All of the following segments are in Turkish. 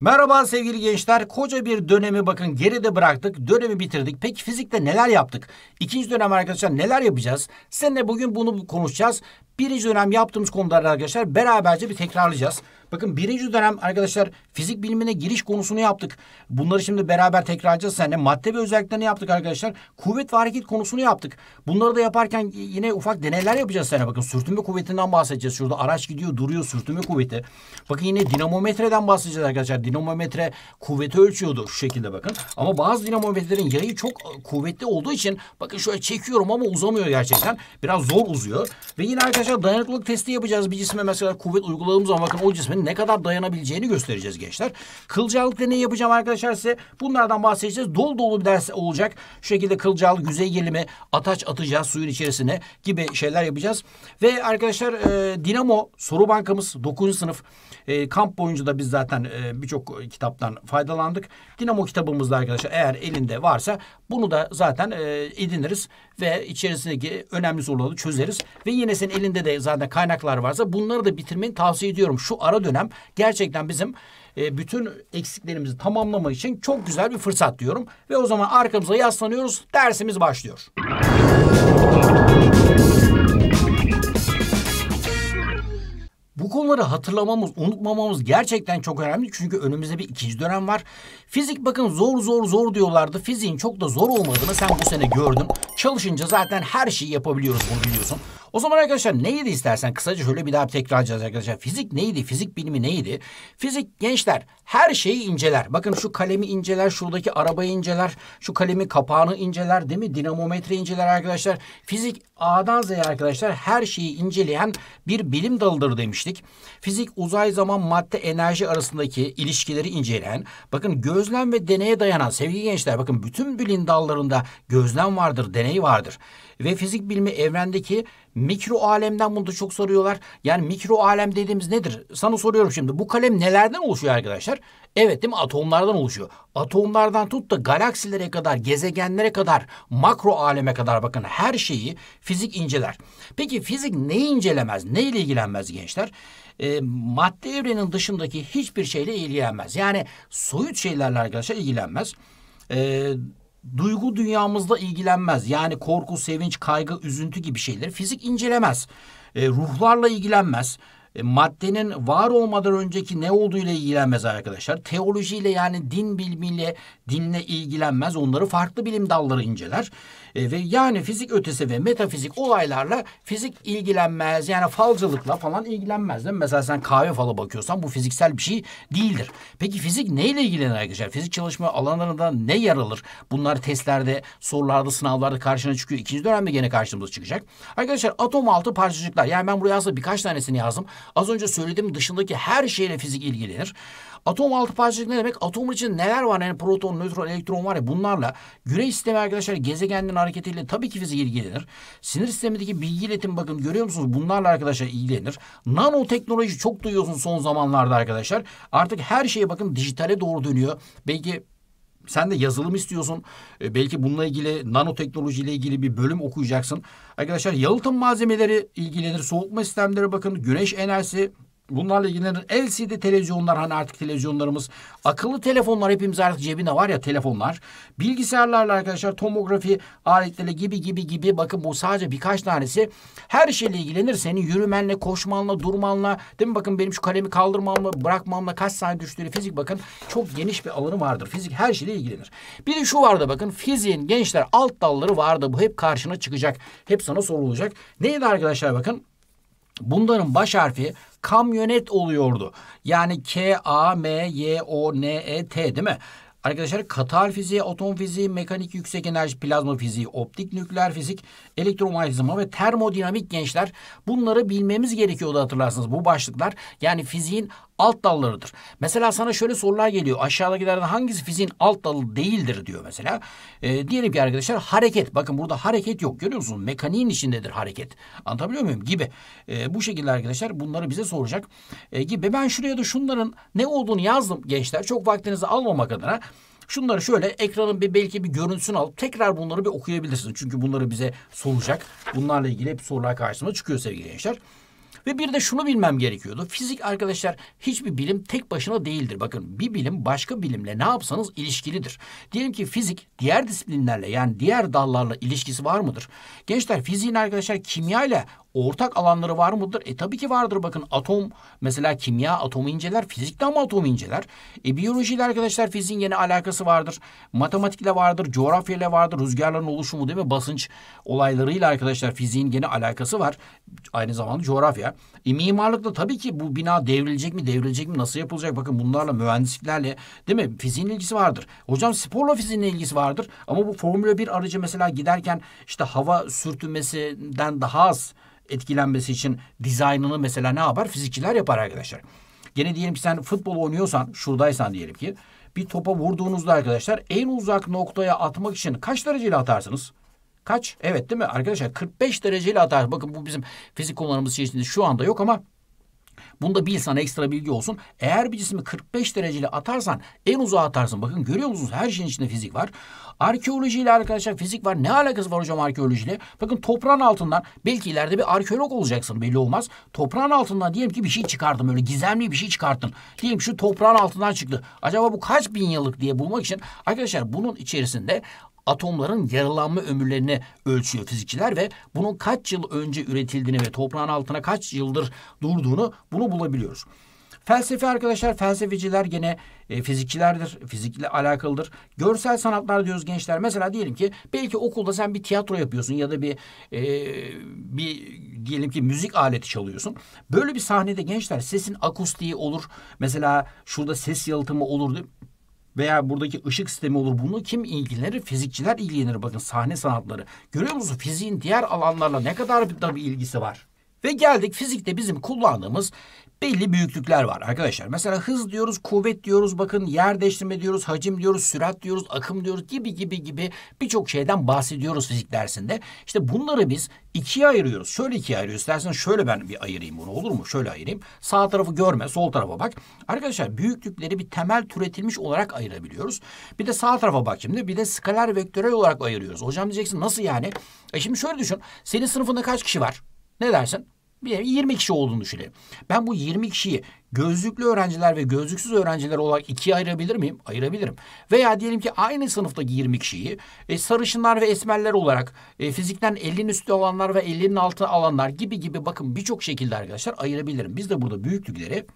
Merhaba sevgili gençler. Koca bir dönemi bakın geride bıraktık. Dönemi bitirdik. Peki fizikte neler yaptık? İkinci dönem arkadaşlar neler yapacağız? Seninle bugün bunu konuşacağız. Birinci dönem yaptığımız konuları arkadaşlar beraberce bir tekrarlayacağız. Bakın birinci dönem arkadaşlar fizik bilimine giriş konusunu yaptık. Bunları şimdi beraber tekrarlayacağız seninle. Madde ve özelliklerini yaptık arkadaşlar. Kuvvet ve hareket konusunu yaptık. Bunları da yaparken yine ufak deneyler yapacağız seninle. Bakın sürtünme kuvvetinden bahsedeceğiz. Şurada araç gidiyor duruyor sürtünme kuvveti. Bakın yine dinamometreden bahsedeceğiz arkadaşlar. Dinamometre kuvveti ölçüyordu şu şekilde bakın. Ama bazı dinamometrelerin yayı çok e, kuvvetli olduğu için bakın şöyle çekiyorum ama uzamıyor gerçekten. Biraz zor uzuyor. Ve yine arkadaşlar dayanıklılık testi yapacağız. Bir cisme mesela kuvvet uyguladığımız zaman bakın o cismin Bunların ne kadar dayanabileceğini göstereceğiz gençler. Kılcalıkla ne yapacağım arkadaşlar size. Bunlardan bahsedeceğiz. Dol dolu bir ders olacak. Şu şekilde kılcal yüzey gelimi, ataç atacağız suyun içerisine gibi şeyler yapacağız. Ve arkadaşlar e, Dinamo soru bankamız 9. sınıf. E, kamp boyunca da biz zaten e, birçok kitaptan faydalandık. Dinamo kitabımızda arkadaşlar eğer elinde varsa bunu da zaten e, ediniriz ve içerisindeki önemli zorları çözeriz. Ve yine senin elinde de zaten kaynaklar varsa bunları da bitirmeni tavsiye ediyorum. Şu ara dönem gerçekten bizim e, bütün eksiklerimizi tamamlama için çok güzel bir fırsat diyorum. Ve o zaman arkamıza yaslanıyoruz. Dersimiz başlıyor. Bu konuları hatırlamamız, unutmamamız gerçekten çok önemli. Çünkü önümüzde bir ikinci dönem var. Fizik bakın zor zor zor diyorlardı. Fiziğin çok da zor olmadığını sen bu sene gördün. Çalışınca zaten her şeyi yapabiliyoruz bunu biliyorsun. O zaman arkadaşlar neydi istersen kısaca şöyle bir daha bir edeceğiz arkadaşlar. Fizik neydi? Fizik bilimi neydi? Fizik gençler her şeyi inceler. Bakın şu kalemi inceler, şuradaki arabayı inceler, şu kalemi kapağını inceler değil mi? Dinamometre inceler arkadaşlar. Fizik A'dan Z'ye arkadaşlar her şeyi inceleyen bir bilim dalıdır demiştim demiştik. Fizik, uzay, zaman, madde, enerji arasındaki ilişkileri inceleyen, bakın gözlem ve deneye dayanan sevgili gençler bakın bütün bilim dallarında gözlem vardır, deney vardır. Ve fizik bilimi evrendeki mikro alemden bunu da çok soruyorlar. Yani mikro alem dediğimiz nedir? Sana soruyorum şimdi. Bu kalem nelerden oluşuyor arkadaşlar? Evet değil mi? Atomlardan oluşuyor. Atomlardan tut da galaksilere kadar, gezegenlere kadar, makro aleme kadar bakın her şeyi fizik inceler. Peki fizik ne incelemez, neyle ilgilenmez gençler? E, madde evrenin dışındaki hiçbir şeyle ilgilenmez. Yani soyut şeylerle arkadaşlar ilgilenmez. E, duygu dünyamızda ilgilenmez. Yani korku, sevinç, kaygı, üzüntü gibi şeyleri fizik incelemez. E, ruhlarla ilgilenmez maddenin var olmadan önceki ne olduğuyla ilgilenmez arkadaşlar. Teolojiyle yani din bilimiyle, dinle ilgilenmez. Onları farklı bilim dalları inceler. E, ve yani fizik ötesi ve metafizik olaylarla fizik ilgilenmez. Yani falcılıkla falan ilgilenmez değil mi? Mesela sen kahve falı bakıyorsan bu fiziksel bir şey değildir. Peki fizik neyle ilgilenir arkadaşlar? Fizik çalışma alanlarında ne yer alır? Bunlar testlerde, sorularda, sınavlarda karşına çıkıyor. İkinci dönemde gene karşımıza çıkacak. Arkadaşlar atom altı parçacıklar. Yani ben buraya aslında birkaç tanesini yazdım. Az önce söylediğim dışındaki her şeyle fizik ilgilenir. Atom altı parçacık ne demek? Atom için neler var? Yani proton, nötron, elektron var ya bunlarla güneş sistemi arkadaşlar gezegenlerin hareketiyle tabii ki fizik ilgilenir. Sinir sistemindeki bilgi iletim bakın görüyor musunuz? Bunlarla arkadaşlar ilgilenir. Nanoteknoloji çok duyuyorsun son zamanlarda arkadaşlar. Artık her şeye bakın dijitale doğru dönüyor. Belki sen de yazılım istiyorsun. E, belki bununla ilgili nanoteknoloji ile ilgili bir bölüm okuyacaksın. Arkadaşlar yalıtım malzemeleri ilgilenir. Soğutma sistemleri bakın. Güneş enerjisi, bunlarla ilgilenen LCD televizyonlar hani artık televizyonlarımız akıllı telefonlar hepimiz artık cebinde var ya telefonlar bilgisayarlarla arkadaşlar tomografi aletleri gibi gibi gibi bakın bu sadece birkaç tanesi her şeyle ilgilenir senin yürümenle koşmanla durmanla değil mi bakın benim şu kalemi kaldırmamla bırakmamla kaç saniye düştüğü fizik bakın çok geniş bir alanı vardır fizik her şeyle ilgilenir bir de şu vardı bakın fiziğin gençler alt dalları vardı bu hep karşına çıkacak hep sana sorulacak neydi arkadaşlar bakın bunların baş harfi kamyonet oluyordu. Yani K, A, M, Y, O, N, E, T değil mi? Arkadaşlar katal fiziği, atom fiziği, mekanik yüksek enerji, plazma fiziği, optik nükleer fizik elektromanyetizma ve termodinamik gençler bunları bilmemiz gerekiyordu hatırlarsınız bu başlıklar. Yani fiziğin alt dallarıdır. Mesela sana şöyle sorular geliyor. Aşağıdakilerden hangisi fiziğin alt dalı değildir diyor mesela. E, diyelim ki arkadaşlar hareket. Bakın burada hareket yok görüyor musunuz? Mekaniğin içindedir hareket. Anlatabiliyor muyum? Gibi. E, bu şekilde arkadaşlar bunları bize soracak. E, gibi. Ben şuraya da şunların ne olduğunu yazdım gençler. Çok vaktinizi almamak adına. Şunları şöyle ekranın bir belki bir görüntüsünü alıp tekrar bunları bir okuyabilirsiniz. Çünkü bunları bize soracak. Bunlarla ilgili hep sorular karşıma çıkıyor sevgili gençler. Ve bir de şunu bilmem gerekiyordu. Fizik arkadaşlar hiçbir bilim tek başına değildir. Bakın bir bilim başka bilimle ne yapsanız ilişkilidir. Diyelim ki fizik diğer disiplinlerle yani diğer dallarla ilişkisi var mıdır? Gençler fiziğin arkadaşlar kimya ile ortak alanları var mıdır? E tabii ki vardır bakın atom mesela kimya atomu inceler, fizikten mi atomu inceler? E biyolojiyle arkadaşlar fiziğin yeni alakası vardır. Matematikle vardır, coğrafyayla vardır, rüzgarların oluşumu değil mi? Basınç olaylarıyla arkadaşlar fiziğin yeni alakası var. Aynı zamanda coğrafya. E mimarlıkla tabii ki bu bina devrilecek mi, devrilecek mi, nasıl yapılacak? Bakın bunlarla mühendisliklerle değil mi? Fiziğin ilgisi vardır. Hocam sporla fiziğin ilgisi vardır. Ama bu Formula 1 aracı mesela giderken işte hava sürtünmesinden daha az etkilenmesi için dizaynını mesela ne yapar? Fizikçiler yapar arkadaşlar. Gene diyelim ki sen futbol oynuyorsan, şuradaysan diyelim ki bir topa vurduğunuzda arkadaşlar en uzak noktaya atmak için kaç dereceyle atarsınız? Kaç? Evet değil mi? Arkadaşlar 45 dereceyle atar. Bakın bu bizim fizik kullanımımız içerisinde şu anda yok ama bunu da bil sana ekstra bilgi olsun. Eğer bir cismi 45 dereceli atarsan en uzağa atarsın. Bakın görüyor musunuz? Her şeyin içinde fizik var. Arkeoloji ile arkadaşlar fizik var. Ne alakası var hocam arkeolojiyle? Bakın toprağın altından belki ileride bir arkeolog olacaksın belli olmaz. Toprağın altından diyelim ki bir şey çıkardım öyle gizemli bir şey çıkarttın. Diyelim şu toprağın altından çıktı. Acaba bu kaç bin yıllık diye bulmak için arkadaşlar bunun içerisinde atomların yarılanma ömürlerini ölçüyor fizikçiler ve bunun kaç yıl önce üretildiğini ve toprağın altına kaç yıldır durduğunu bunu bulabiliyoruz. Felsefe arkadaşlar, felsefeciler gene e, fizikçilerdir, fizikle alakalıdır. Görsel sanatlar diyoruz gençler. Mesela diyelim ki belki okulda sen bir tiyatro yapıyorsun ya da bir e, bir diyelim ki müzik aleti çalıyorsun. Böyle bir sahnede gençler sesin akustiği olur. Mesela şurada ses yalıtımı olur veya buradaki ışık sistemi olur. Bunu kim ilgilenir? Fizikçiler ilgilenir. Bakın sahne sanatları. Görüyor musunuz? Fiziğin diğer alanlarla ne kadar da bir ilgisi var. Ve geldik fizikte bizim kullandığımız belli büyüklükler var arkadaşlar. Mesela hız diyoruz, kuvvet diyoruz, bakın yer değiştirme diyoruz, hacim diyoruz, sürat diyoruz, akım diyoruz gibi gibi gibi birçok şeyden bahsediyoruz fizik dersinde. İşte bunları biz ikiye ayırıyoruz. Şöyle ikiye ayırıyoruz. İsterseniz şöyle ben bir ayırayım bunu olur mu? Şöyle ayırayım. Sağ tarafı görme, sol tarafa bak. Arkadaşlar büyüklükleri bir temel türetilmiş olarak ayırabiliyoruz. Bir de sağ tarafa bak şimdi. Bir de skaler vektörel olarak ayırıyoruz. Hocam diyeceksin nasıl yani? E şimdi şöyle düşün. Senin sınıfında kaç kişi var? Ne dersin? 20 kişi olduğunu düşünelim. Ben bu 20 kişiyi gözlüklü öğrenciler ve gözlüksüz öğrenciler olarak ikiye ayırabilir miyim? Ayırabilirim. Veya diyelim ki aynı sınıftaki 20 kişiyi e, sarışınlar ve esmerler olarak e, fizikten 50'nin üstü olanlar ve 50'nin altı alanlar gibi gibi bakın birçok şekilde arkadaşlar ayırabilirim. Biz de burada büyüklükleri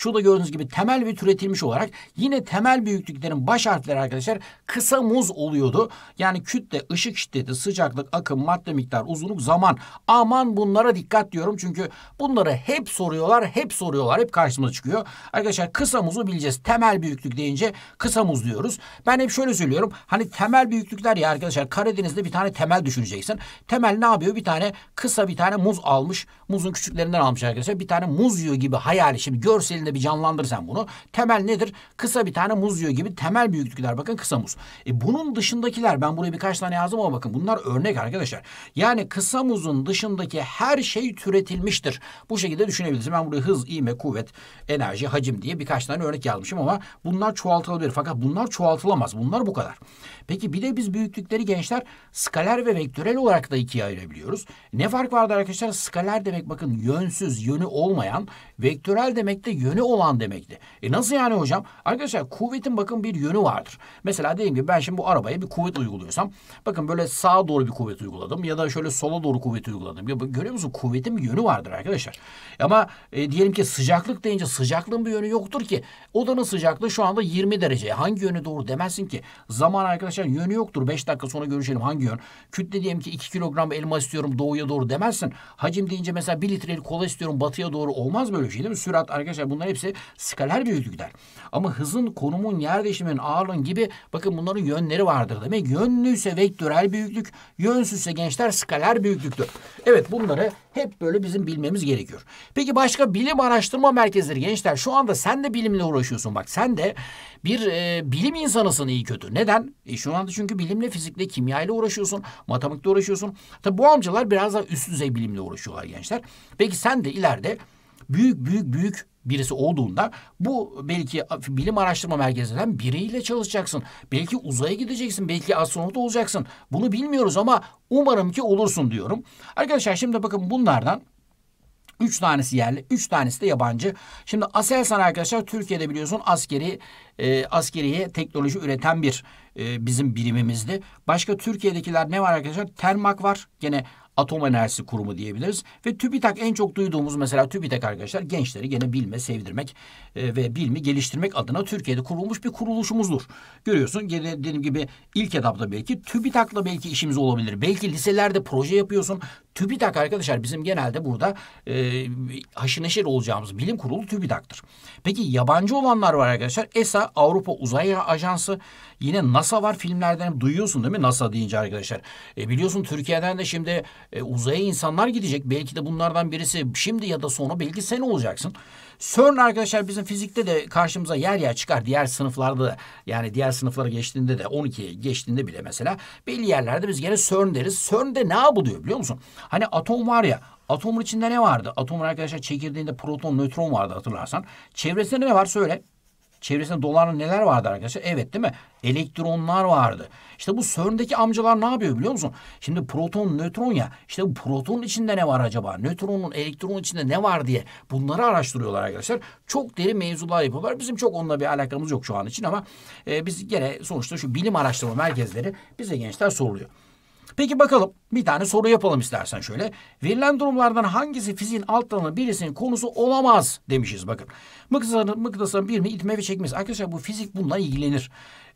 Şurada gördüğünüz gibi temel ve türetilmiş olarak yine temel büyüklüklerin baş harfleri arkadaşlar kısa muz oluyordu. Yani kütle, ışık şiddeti, sıcaklık, akım, madde miktar, uzunluk, zaman. Aman bunlara dikkat diyorum çünkü bunları hep soruyorlar, hep soruyorlar, hep karşımıza çıkıyor. Arkadaşlar kısa muzu bileceğiz. Temel büyüklük deyince kısa muz diyoruz. Ben hep şöyle söylüyorum. Hani temel büyüklükler ya arkadaşlar Karadeniz'de bir tane temel düşüneceksin. Temel ne yapıyor? Bir tane kısa bir tane muz almış. Muzun küçüklerinden almış arkadaşlar. Bir tane muz yiyor gibi hayali. Şimdi görselinde de bir canlandır sen bunu. Temel nedir? Kısa bir tane muz yiyor gibi temel büyüklükler bakın kısa muz. E bunun dışındakiler ben buraya birkaç tane yazdım ama bakın bunlar örnek arkadaşlar. Yani kısa muzun dışındaki her şey türetilmiştir. Bu şekilde düşünebilirsiniz. Ben buraya hız, iğme, kuvvet, enerji, hacim diye birkaç tane örnek yazmışım ama bunlar çoğaltılabilir. Fakat bunlar çoğaltılamaz. Bunlar bu kadar. Peki bir de biz büyüklükleri gençler skaler ve vektörel olarak da ikiye ayırabiliyoruz. Ne fark vardı arkadaşlar? Skaler demek bakın yönsüz, yönü olmayan, vektörel demek de yönü yönü olan demekti. E nasıl yani hocam? Arkadaşlar kuvvetin bakın bir yönü vardır. Mesela diyelim ki ben şimdi bu arabaya bir kuvvet uyguluyorsam bakın böyle sağa doğru bir kuvvet uyguladım ya da şöyle sola doğru kuvvet uyguladım. Ya, görüyor musun? Kuvvetin bir yönü vardır arkadaşlar. Ama e, diyelim ki sıcaklık deyince sıcaklığın bir yönü yoktur ki. Odanın sıcaklığı şu anda 20 derece. Hangi yönü doğru demezsin ki. Zaman arkadaşlar yönü yoktur. 5 dakika sonra görüşelim hangi yön. Kütle diyelim ki 2 kilogram elma istiyorum doğuya doğru demezsin. Hacim deyince mesela 1 litrelik kola istiyorum batıya doğru olmaz böyle şey değil mi? Sürat arkadaşlar bunlar hepsi skaler büyüklükler. Ama hızın, konumun, yer değişiminin, ağırlığın gibi bakın bunların yönleri vardır demek. Yönlüyse vektörel büyüklük, yönsüzse gençler skaler büyüklüktür. Evet bunları hep böyle bizim bilmemiz gerekiyor. Peki başka bilim araştırma merkezleri gençler şu anda sen de bilimle uğraşıyorsun bak. Sen de bir e, bilim insanısın iyi kötü. Neden? E, şu anda çünkü bilimle, fizikle, kimyayla uğraşıyorsun, matematikle uğraşıyorsun. Tabi bu amcalar biraz daha üst düzey bilimle uğraşıyorlar gençler. Peki sen de ileride büyük büyük büyük birisi olduğunda bu belki bilim araştırma merkezinden biriyle çalışacaksın. Belki uzaya gideceksin, belki astronot olacaksın. Bunu bilmiyoruz ama umarım ki olursun diyorum. Arkadaşlar şimdi bakın bunlardan Üç tanesi yerli, üç tanesi de yabancı. Şimdi Aselsan arkadaşlar Türkiye'de biliyorsun askeri e, askeriye teknoloji üreten bir e, bizim birimimizdi. Başka Türkiye'dekiler ne var arkadaşlar? Termak var. Gene Atom Enerjisi Kurumu diyebiliriz. Ve TÜBİTAK en çok duyduğumuz mesela TÜBİTAK arkadaşlar gençleri gene bilme, sevdirmek e, ve bilmi geliştirmek adına Türkiye'de kurulmuş bir kuruluşumuzdur. Görüyorsun gene dediğim gibi ilk etapta belki TÜBİTAK'la belki işimiz olabilir. Belki liselerde proje yapıyorsun. TÜBİTAK arkadaşlar bizim genelde burada e, haşır neşir olacağımız bilim kurulu TÜBİTAK'tır. Peki yabancı olanlar var arkadaşlar. ESA Avrupa Uzay Ajansı yine NASA var filmlerden duyuyorsun değil mi NASA deyince arkadaşlar. E, biliyorsun Türkiye'den de şimdi e, uzaya insanlar gidecek. Belki de bunlardan birisi şimdi ya da sonra belki sen olacaksın. CERN arkadaşlar bizim fizikte de karşımıza yer yer çıkar. Diğer sınıflarda da yani diğer sınıflara geçtiğinde de 12'ye geçtiğinde bile mesela belli yerlerde biz gene CERN deriz. de ne yapılıyor biliyor musun? Hani atom var ya atomun içinde ne vardı? Atomun arkadaşlar çekirdeğinde proton, nötron vardı hatırlarsan. Çevresinde ne var söyle. Çevresinde doların neler vardı arkadaşlar? Evet değil mi? Elektronlar vardı. İşte bu CERN'deki amcalar ne yapıyor biliyor musun? Şimdi proton, nötron ya. İşte bu protonun içinde ne var acaba? Nötronun, elektronun içinde ne var diye bunları araştırıyorlar arkadaşlar. Çok derin mevzular yapıyorlar. Bizim çok onunla bir alakamız yok şu an için ama e, biz gene sonuçta şu bilim araştırma merkezleri bize gençler soruluyor. Peki bakalım bir tane soru yapalım istersen şöyle. Verilen durumlardan hangisi fiziğin alt dalının birisinin konusu olamaz demişiz bakın. Mıknatısların, bir mi itme ve çekmesi. Arkadaşlar bu fizik bununla ilgilenir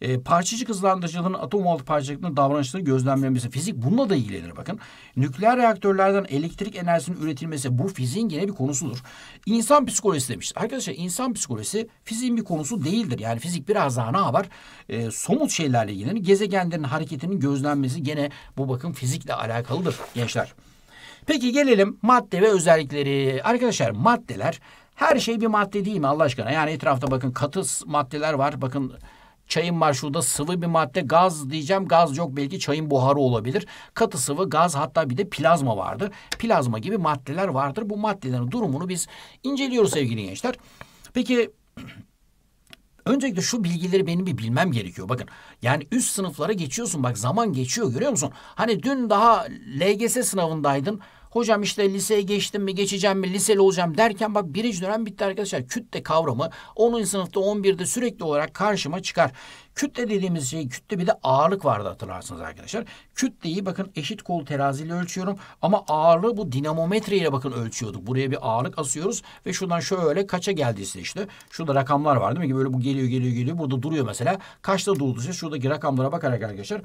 e, parçacık hızlandırıcıların atom altı parçacıklarının davranışları gözlemlemesi Fizik bununla da ilgilenir bakın. Nükleer reaktörlerden elektrik enerjisinin üretilmesi bu fiziğin gene bir konusudur. İnsan psikolojisi demiş. Arkadaşlar insan psikolojisi fiziğin bir konusu değildir. Yani fizik biraz daha ne yapar? E, ee, somut şeylerle ilgilenir. Gezegenlerin hareketinin gözlenmesi gene bu bakın fizikle alakalıdır gençler. Peki gelelim madde ve özellikleri. Arkadaşlar maddeler her şey bir madde değil mi Allah aşkına? Yani etrafta bakın katı maddeler var. Bakın Çayın marşuda sıvı bir madde gaz diyeceğim. Gaz yok belki çayın buharı olabilir. Katı sıvı gaz hatta bir de plazma vardır. Plazma gibi maddeler vardır. Bu maddelerin durumunu biz inceliyoruz sevgili gençler. Peki Öncelikle şu bilgileri benim bir bilmem gerekiyor. Bakın yani üst sınıflara geçiyorsun bak zaman geçiyor görüyor musun? Hani dün daha LGS sınavındaydın hocam işte liseye geçtim mi geçeceğim mi liseli olacağım derken bak birinci dönem bitti arkadaşlar. Kütle kavramı 10. sınıfta 11'de sürekli olarak karşıma çıkar. Kütle dediğimiz şey kütle bir de ağırlık vardı hatırlarsınız arkadaşlar. Kütleyi bakın eşit kol teraziyle ölçüyorum ama ağırlığı bu dinamometre ile bakın ölçüyorduk. Buraya bir ağırlık asıyoruz ve şuradan şöyle kaça geldiyse işte şurada rakamlar var değil mi? Böyle bu geliyor geliyor geliyor burada duruyor mesela. Kaçta durduysa şuradaki rakamlara bakarak arkadaşlar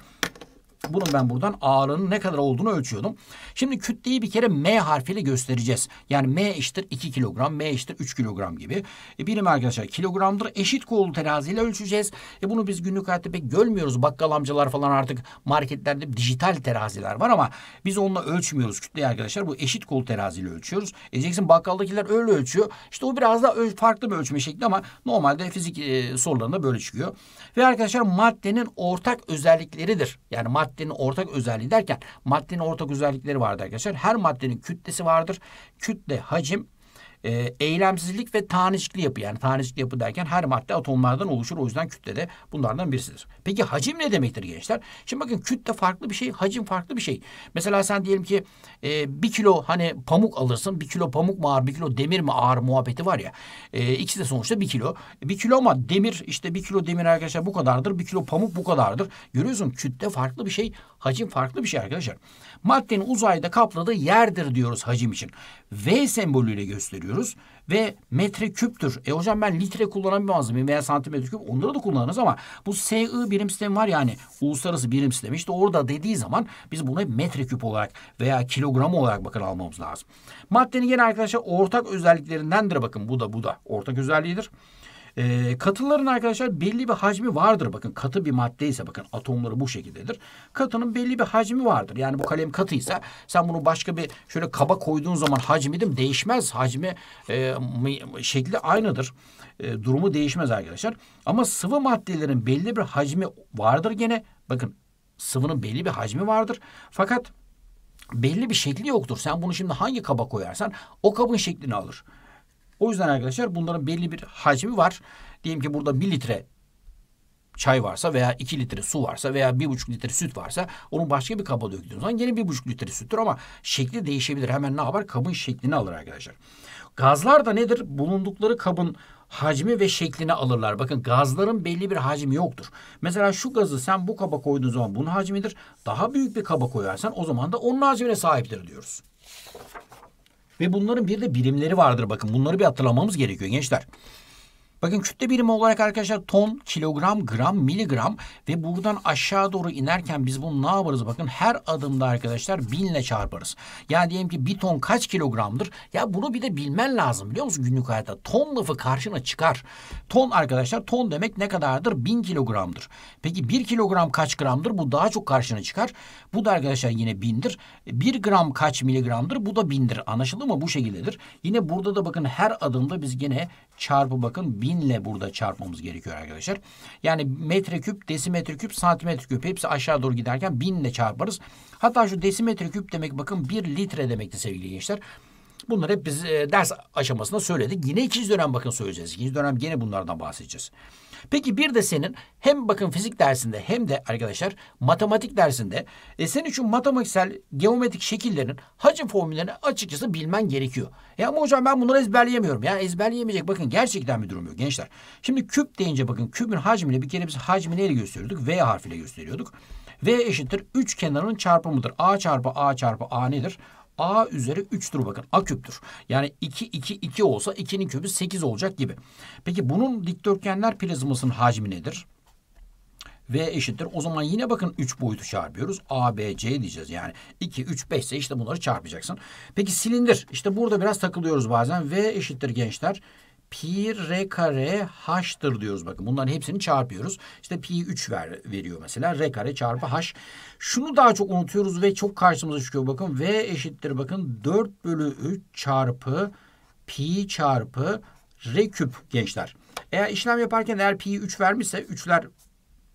bunun ben buradan ağırlığının ne kadar olduğunu ölçüyordum. Şimdi kütleyi bir kere M harfiyle göstereceğiz. Yani M eşittir 2 kilogram, M eşittir 3 kilogram gibi. E, birim arkadaşlar kilogramdır. Eşit kolu teraziyle ölçeceğiz. E, bunu biz günlük hayatta pek görmüyoruz. Bakkal amcalar falan artık marketlerde dijital teraziler var ama biz onunla ölçmüyoruz kütleyi arkadaşlar. Bu eşit kol teraziyle ölçüyoruz. E, diyeceksin bakkaldakiler öyle ölçüyor. İşte o biraz daha farklı bir ölçme şekli ama normalde fizik e, sorularında böyle çıkıyor. Ve arkadaşlar maddenin ortak özellikleridir. Yani maddenin ortak özelliği derken maddenin ortak özellikleri vardır arkadaşlar. Her maddenin kütlesi vardır. Kütle, hacim e, eylemsizlik ve tanecikli yapı yani tanecikli yapı derken her madde atomlardan oluşur o yüzden kütle de bunlardan birisidir. Peki hacim ne demektir gençler? Şimdi bakın kütle farklı bir şey hacim farklı bir şey. Mesela sen diyelim ki e, bir kilo hani pamuk alırsın bir kilo pamuk mu ağır bir kilo demir mi ağır muhabbeti var ya e, ikisi de sonuçta bir kilo. Bir kilo ama demir işte bir kilo demir arkadaşlar bu kadardır bir kilo pamuk bu kadardır. Görüyorsun kütle farklı bir şey hacim farklı bir şey arkadaşlar. Maddenin uzayda kapladığı yerdir diyoruz hacim için. V sembolüyle gösteriyoruz ve metre küptür. E hocam ben litre kullanamaz mıyım veya santimetre küp onları da kullanırız ama bu SI birim sistemi var yani uluslararası birim sistemi işte orada dediği zaman biz bunu metre küp olarak veya kilogram olarak bakın almamız lazım. Maddenin gene arkadaşlar ortak özelliklerindendir bakın bu da bu da ortak özelliğidir. E, ee, katıların arkadaşlar belli bir hacmi vardır. Bakın katı bir madde ise bakın atomları bu şekildedir. Katının belli bir hacmi vardır. Yani bu kalem katıysa sen bunu başka bir şöyle kaba koyduğun zaman hacmi de değişmez. Hacmi e, şekli aynıdır. E, durumu değişmez arkadaşlar. Ama sıvı maddelerin belli bir hacmi vardır gene. Bakın sıvının belli bir hacmi vardır. Fakat belli bir şekli yoktur. Sen bunu şimdi hangi kaba koyarsan o kabın şeklini alır. O yüzden arkadaşlar bunların belli bir hacmi var. Diyelim ki burada 1 litre çay varsa veya 2 litre su varsa veya 1,5 litre süt varsa onu başka bir kaba döktüğünüz zaman gene 1,5 litre süttür ama şekli değişebilir. Hemen ne yapar? Kabın şeklini alır arkadaşlar. Gazlar da nedir? Bulundukları kabın hacmi ve şeklini alırlar. Bakın gazların belli bir hacmi yoktur. Mesela şu gazı sen bu kaba koyduğun zaman bunun hacmidir. Daha büyük bir kaba koyarsan o zaman da onun hacmine sahiptir diyoruz. Ve bunların bir de birimleri vardır bakın. Bunları bir hatırlamamız gerekiyor gençler. Bakın kütle birimi olarak arkadaşlar ton, kilogram, gram, miligram ve buradan aşağı doğru inerken biz bunu ne yaparız? Bakın her adımda arkadaşlar binle çarparız. Yani diyelim ki bir ton kaç kilogramdır? Ya bunu bir de bilmen lazım biliyor musun günlük hayatta? Ton lafı karşına çıkar. Ton arkadaşlar ton demek ne kadardır? Bin kilogramdır. Peki bir kilogram kaç gramdır? Bu daha çok karşına çıkar. Bu da arkadaşlar yine bindir. Bir gram kaç miligramdır? Bu da bindir. Anlaşıldı mı? Bu şekildedir. Yine burada da bakın her adımda biz yine çarpı bakın bin binle burada çarpmamız gerekiyor arkadaşlar. Yani metreküp, desimetreküp, santimetreküp hepsi aşağı doğru giderken binle çarparız. Hatta şu desimetreküp demek bakın bir litre demekti sevgili gençler. Bunları hep biz e, ders aşamasında söyledik. Yine ikinci dönem bakın söyleyeceğiz. İkinci dönem yine bunlardan bahsedeceğiz. Peki bir de senin hem bakın fizik dersinde hem de arkadaşlar matematik dersinde e, senin şu matematiksel geometrik şekillerin hacim formüllerini açıkçası bilmen gerekiyor. Ya ama hocam ben bunları ezberleyemiyorum. Ya ezberleyemeyecek bakın gerçekten bir durum yok gençler. Şimdi küp deyince bakın kübün hacmini bir kere biz hacmi neyle gösteriyorduk? V harfiyle gösteriyorduk. V eşittir 3 kenarın çarpımıdır. A çarpı A çarpı A nedir? a üzeri 3'tür bakın. A küptür. Yani 2 2 2 olsa 2'nin kübü 8 olacak gibi. Peki bunun dikdörtgenler prizmasının hacmi nedir? V eşittir. O zaman yine bakın 3 boyutu çarpıyoruz. A, B, C diyeceğiz. Yani 2, 3, 5 ise işte bunları çarpacaksın. Peki silindir. İşte burada biraz takılıyoruz bazen. V eşittir gençler pi r kare h'tır diyoruz bakın. Bunların hepsini çarpıyoruz. İşte pi 3 ver, veriyor mesela. r kare çarpı h. Şunu daha çok unutuyoruz ve çok karşımıza çıkıyor bakın. v eşittir bakın 4 bölü 3 çarpı pi çarpı r küp gençler. Eğer işlem yaparken eğer pi 3 vermişse 3'ler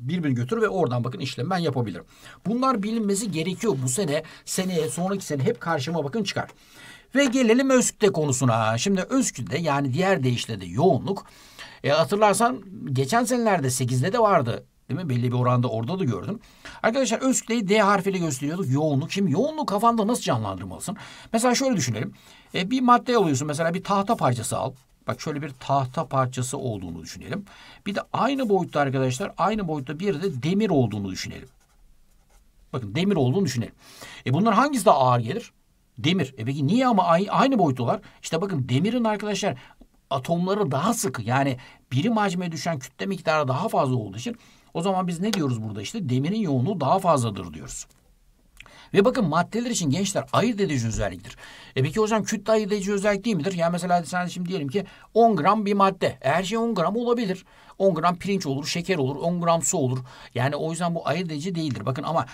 birbirini götür ve oradan bakın işlemi ben yapabilirim. Bunlar bilinmesi gerekiyor bu sene, seneye, sonraki sene hep karşıma bakın çıkar. Ve gelelim Özkütle konusuna. Şimdi Özkütle yani diğer deyişle de yoğunluk. E, hatırlarsan geçen senelerde 8'de de vardı. Değil mi? Belli bir oranda orada da gördüm. Arkadaşlar Özkütle'yi D harfiyle gösteriyorduk. Yoğunluk. Şimdi yoğunluğu kafanda nasıl canlandırmalısın? Mesela şöyle düşünelim. E, bir madde alıyorsun. Mesela bir tahta parçası al. Bak şöyle bir tahta parçası olduğunu düşünelim. Bir de aynı boyutta arkadaşlar aynı boyutta bir de demir olduğunu düşünelim. Bakın demir olduğunu düşünelim. E bunlar hangisi daha ağır gelir? Demir. E peki niye ama aynı boyutular? İşte bakın demirin arkadaşlar atomları daha sıkı yani birim hacme düşen kütle miktarı daha fazla olduğu için o zaman biz ne diyoruz burada işte demirin yoğunluğu daha fazladır diyoruz. Ve bakın maddeler için gençler ayırt edici özelliktir. E peki hocam kütle ayırt edici özellik değil midir? Yani mesela sen şimdi diyelim ki 10 gram bir madde. E her şey 10 gram olabilir. 10 gram pirinç olur, şeker olur, 10 gram su olur. Yani o yüzden bu ayırt edici değildir. Bakın ama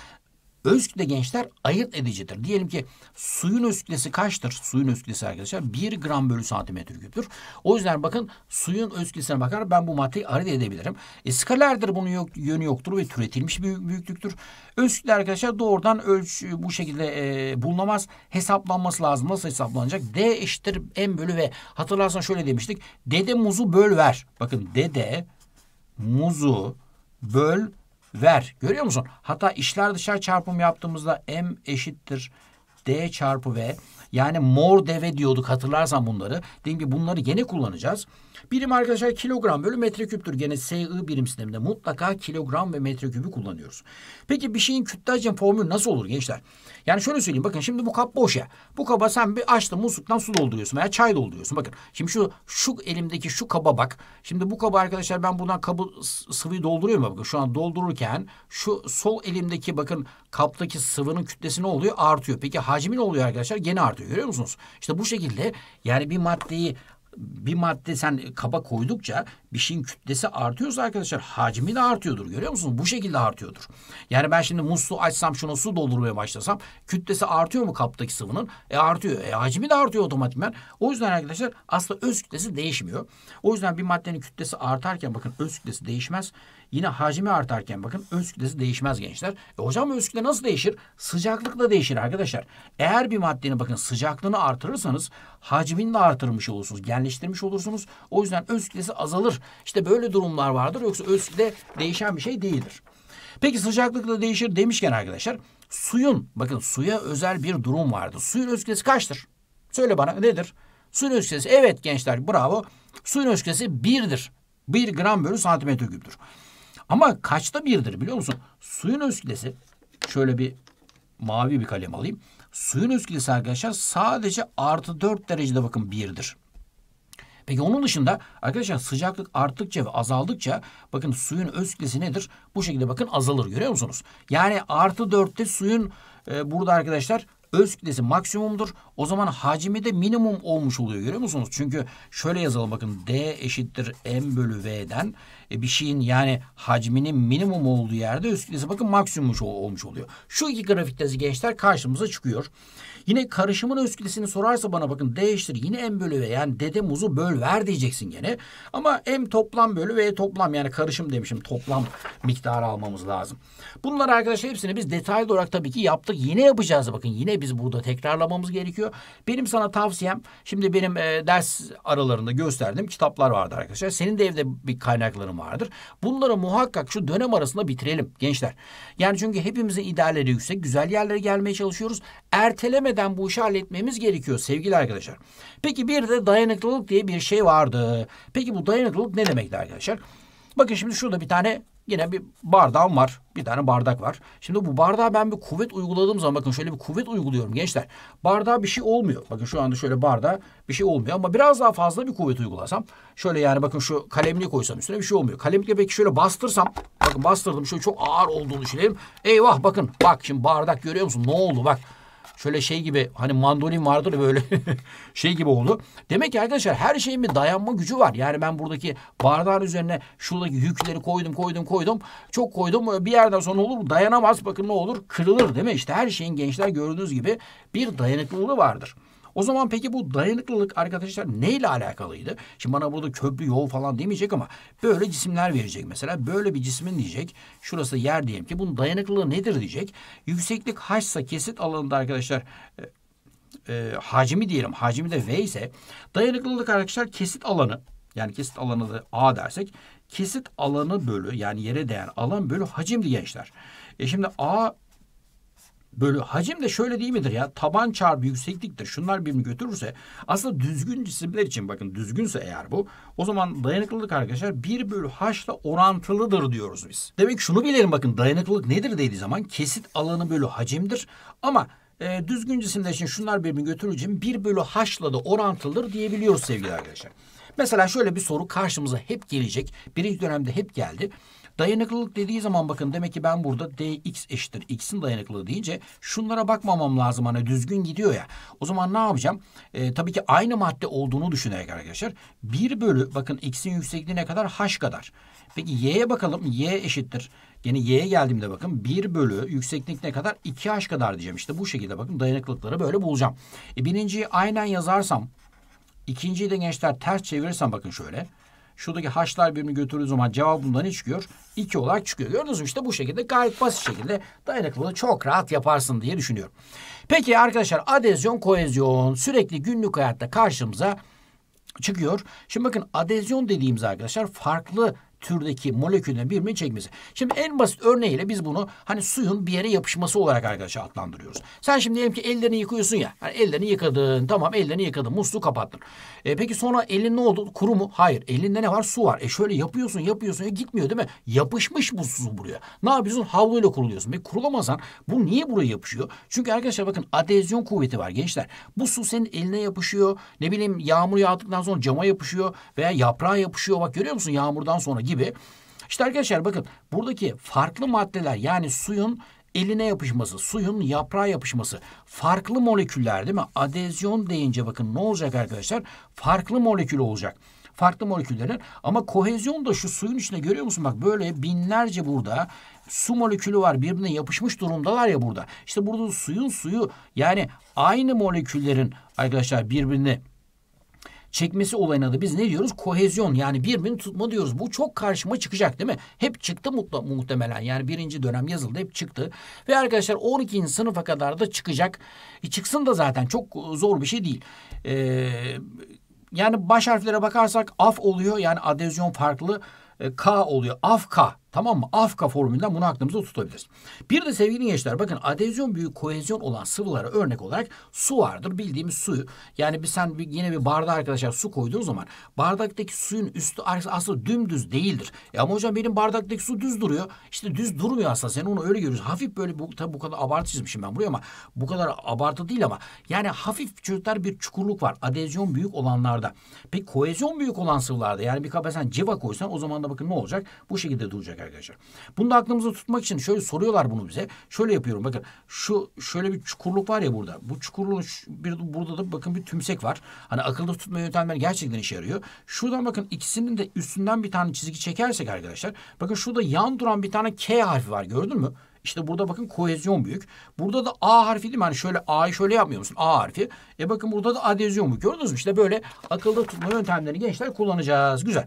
Özkütle gençler ayırt edicidir. Diyelim ki suyun özkütlesi kaçtır? Suyun özkütlesi arkadaşlar 1 gram bölü santimetre küptür. O yüzden bakın suyun özkütlesine bakar ben bu maddeyi ayırt edebilirim. E, skalerdir bunun yok, yönü yoktur ve türetilmiş bir büyüklüktür. Özkütle arkadaşlar doğrudan ölç e, bu şekilde e, bulunamaz. Hesaplanması lazım. Nasıl hesaplanacak? D eşittir M bölü V. Hatırlarsan şöyle demiştik. Dede muzu böl ver. Bakın dede muzu böl ver. Görüyor musun? Hatta işler dışarı çarpım yaptığımızda M eşittir D çarpı V. Yani mor deve diyorduk hatırlarsan bunları. Dediğim gibi bunları yine kullanacağız. Birim arkadaşlar kilogram bölü metreküptür. Gene SI birim sisteminde mutlaka kilogram ve metreküpü kullanıyoruz. Peki bir şeyin kütle formülü nasıl olur gençler? Yani şöyle söyleyeyim bakın şimdi bu kap boş ya. Bu kaba sen bir açtın musluktan su dolduruyorsun veya çay dolduruyorsun. Bakın şimdi şu şu elimdeki şu kaba bak. Şimdi bu kaba arkadaşlar ben buradan kabı sıvıyı dolduruyorum ya bakın şu an doldururken şu sol elimdeki bakın kaptaki sıvının kütlesi ne oluyor? Artıyor. Peki hacmi ne oluyor arkadaşlar? Gene artıyor. Görüyor musunuz? İşte bu şekilde yani bir maddeyi bir madde sen kaba koydukça bir şeyin kütlesi artıyorsa arkadaşlar hacmi de artıyordur. Görüyor musunuz? Bu şekilde artıyordur. Yani ben şimdi musluğu açsam şunu su doldurmaya başlasam kütlesi artıyor mu kaptaki sıvının? E artıyor. E hacmi de artıyor otomatikman. O yüzden arkadaşlar aslında öz kütlesi değişmiyor. O yüzden bir maddenin kütlesi artarken bakın öz kütlesi değişmez. Yine hacmi artarken bakın öz kütlesi değişmez gençler. E hocam öz kütle nasıl değişir? Sıcaklıkla değişir arkadaşlar. Eğer bir maddenin bakın sıcaklığını artırırsanız hacmini de artırmış olursunuz. Genleştirmiş olursunuz. O yüzden öz kütlesi azalır. İşte böyle durumlar vardır. Yoksa özde değişen bir şey değildir. Peki sıcaklıkla değişir demişken arkadaşlar suyun bakın suya özel bir durum vardı. Suyun öz kaçtır? Söyle bana nedir? Suyun öz evet gençler bravo. Suyun öz birdir. Bir gram bölü santimetre küptür. Ama kaçta birdir biliyor musun? Suyun öz şöyle bir mavi bir kalem alayım. Suyun öz arkadaşlar sadece artı 4 derecede bakın birdir. Peki onun dışında arkadaşlar sıcaklık arttıkça ve azaldıkça bakın suyun öz kütlesi nedir? Bu şekilde bakın azalır görüyor musunuz? Yani artı dörtte suyun e, burada arkadaşlar öz kütlesi maksimumdur. O zaman hacmi de minimum olmuş oluyor görüyor musunuz? Çünkü şöyle yazalım bakın D eşittir M bölü V'den e, bir şeyin yani hacminin minimum olduğu yerde öz kütlesi bakın maksimum olmuş oluyor. Şu iki grafikteki gençler karşımıza çıkıyor. Yine karışımın özkütlesini sorarsa bana bakın değiştir. Yine m bölü v yani dede muzu böl ver diyeceksin gene. Ama m toplam bölü v toplam yani karışım demişim toplam miktarı almamız lazım. Bunlar arkadaşlar hepsini biz detaylı olarak tabii ki yaptık. Yine yapacağız bakın yine biz burada tekrarlamamız gerekiyor. Benim sana tavsiyem şimdi benim e, ders aralarında gösterdiğim kitaplar vardı arkadaşlar. Senin de evde bir kaynakların vardır. Bunları muhakkak şu dönem arasında bitirelim gençler. Yani çünkü hepimizin idealleri yüksek. Güzel yerlere gelmeye çalışıyoruz. Erteleme etmeden bu işi halletmemiz gerekiyor sevgili arkadaşlar. Peki bir de dayanıklılık diye bir şey vardı. Peki bu dayanıklılık ne demekti arkadaşlar? Bakın şimdi şurada bir tane yine bir bardağım var. Bir tane bardak var. Şimdi bu bardağa ben bir kuvvet uyguladığım zaman bakın şöyle bir kuvvet uyguluyorum gençler. Bardağa bir şey olmuyor. Bakın şu anda şöyle bardağa bir şey olmuyor ama biraz daha fazla bir kuvvet uygulasam. Şöyle yani bakın şu kalemli koysam üstüne bir şey olmuyor. Kalemlikle peki şöyle bastırsam. Bakın bastırdım şöyle çok ağır olduğunu düşünelim. Eyvah bakın bak şimdi bardak görüyor musun ne oldu bak. Şöyle şey gibi hani mandolin vardır böyle şey gibi oldu. Demek ki arkadaşlar her şeyin bir dayanma gücü var. Yani ben buradaki bardağın üzerine şuradaki yükleri koydum koydum koydum. Çok koydum bir yerden sonra olur dayanamaz bakın ne olur kırılır değil mi? İşte her şeyin gençler gördüğünüz gibi bir dayanıklılığı vardır. O zaman peki bu dayanıklılık arkadaşlar neyle alakalıydı? Şimdi bana burada köprü yol falan demeyecek ama böyle cisimler verecek mesela. Böyle bir cismin diyecek. Şurası yer diyelim ki bunun dayanıklılığı nedir diyecek. Yükseklik haçsa kesit alanında arkadaşlar e, e hacmi diyelim. Hacmi de V ise dayanıklılık arkadaşlar kesit alanı yani kesit alanı da A dersek kesit alanı bölü yani yere değen alan bölü hacimdi gençler. E şimdi A bölü hacim de şöyle değil midir ya? Taban çarpı yüksekliktir. Şunlar birbirini götürürse aslında düzgün cisimler için bakın düzgünse eğer bu o zaman dayanıklılık arkadaşlar 1 bölü haşla orantılıdır diyoruz biz. Demek ki şunu bilelim bakın dayanıklılık nedir dediği zaman kesit alanı bölü hacimdir ama e, düzgün cisimler için şunlar birbirini götürür için 1 bölü haşla da orantılıdır diyebiliyoruz sevgili arkadaşlar. Mesela şöyle bir soru karşımıza hep gelecek. Birinci dönemde hep geldi. Dayanıklılık dediği zaman bakın demek ki ben burada dx eşittir x'in dayanıklılığı deyince şunlara bakmamam lazım hani düzgün gidiyor ya. O zaman ne yapacağım? E, tabii ki aynı madde olduğunu düşünerek arkadaşlar 1 bölü bakın x'in yüksekliğine kadar h kadar. Peki y'ye bakalım y eşittir. Yine y'ye geldiğimde bakın 1 bölü yükseklik ne kadar? 2h kadar diyeceğim. işte bu şekilde bakın dayanıklılıkları böyle bulacağım. E, birinciyi aynen yazarsam ikinciyi de gençler ters çevirirsem bakın şöyle. Şuradaki haşlar birini götürdüğü zaman cevap bundan ne çıkıyor? 2 olarak çıkıyor. Gördünüz mü işte bu şekilde gayet basit şekilde dayanıklılığı çok rahat yaparsın diye düşünüyorum. Peki arkadaşlar adezyon kohezyon sürekli günlük hayatta karşımıza çıkıyor. Şimdi bakın adezyon dediğimiz arkadaşlar farklı türdeki molekülün birbirini çekmesi. Şimdi en basit örneğiyle biz bunu hani suyun bir yere yapışması olarak arkadaşlar adlandırıyoruz. Sen şimdi diyelim ki ellerini yıkıyorsun ya. Hani ellerini yıkadın. Tamam ellerini yıkadın. Musluğu kapattın. E, peki sonra elin ne oldu? Kuru mu? Hayır. Elinde ne var? Su var. E şöyle yapıyorsun yapıyorsun. E, gitmiyor değil mi? Yapışmış bu su buraya. Ne yapıyorsun? Havluyla kuruluyorsun. Peki kurulamazsan bu niye buraya yapışıyor? Çünkü arkadaşlar bakın adezyon kuvveti var gençler. Bu su senin eline yapışıyor. Ne bileyim yağmur yağdıktan sonra cama yapışıyor veya yaprağa yapışıyor. Bak görüyor musun yağmurdan sonra gibi. İşte arkadaşlar bakın buradaki farklı maddeler yani suyun eline yapışması, suyun yaprağa yapışması. Farklı moleküller değil mi? Adezyon deyince bakın ne olacak arkadaşlar? Farklı molekül olacak. Farklı moleküllerin ama kohezyon da şu suyun içinde görüyor musun? Bak böyle binlerce burada su molekülü var birbirine yapışmış durumdalar ya burada. İşte burada suyun suyu yani aynı moleküllerin arkadaşlar birbirine çekmesi olayına da biz ne diyoruz? Kohezyon yani birbirini tutma diyoruz. Bu çok karşıma çıkacak değil mi? Hep çıktı mutla, muhtemelen. Yani birinci dönem yazıldı hep çıktı. Ve arkadaşlar 12. sınıfa kadar da çıkacak. E, çıksın da zaten çok zor bir şey değil. Eee yani baş harflere bakarsak af oluyor yani adezyon farklı e, K oluyor. Afka Tamam mı? Afka formülünden bunu aklımızda tutabiliriz. Bir de sevgili gençler bakın adezyon büyük kohezyon olan sıvılara örnek olarak su vardır. Bildiğimiz su. Yani bir sen bir, yine bir bardağa arkadaşlar su koyduğun zaman bardaktaki suyun üstü aslında dümdüz değildir. Ya e ama hocam benim bardaktaki su düz duruyor. İşte düz durmuyor aslında. Sen onu öyle görüyorsun. Hafif böyle bu, tabii bu kadar abartı çizmişim ben buraya ama bu kadar abartı değil ama yani hafif çocuklar bir çukurluk var. Adezyon büyük olanlarda. Peki kohezyon büyük olan sıvılarda yani bir kaba sen civa koysan o zaman da bakın ne olacak? Bu şekilde duracak olacak arkadaşlar. Bunu da aklımızda tutmak için şöyle soruyorlar bunu bize. Şöyle yapıyorum bakın. Şu şöyle bir çukurluk var ya burada. Bu çukurluğun bir, burada da bakın bir tümsek var. Hani akılda tutma yöntemler gerçekten işe yarıyor. Şuradan bakın ikisinin de üstünden bir tane çizgi çekersek arkadaşlar. Bakın şurada yan duran bir tane K harfi var gördün mü? İşte burada bakın kohezyon büyük. Burada da A harfi değil mi? Hani şöyle A'yı şöyle yapmıyor musun? A harfi. E bakın burada da adezyon büyük. Gördünüz mü? İşte böyle akılda tutma yöntemlerini gençler kullanacağız. Güzel.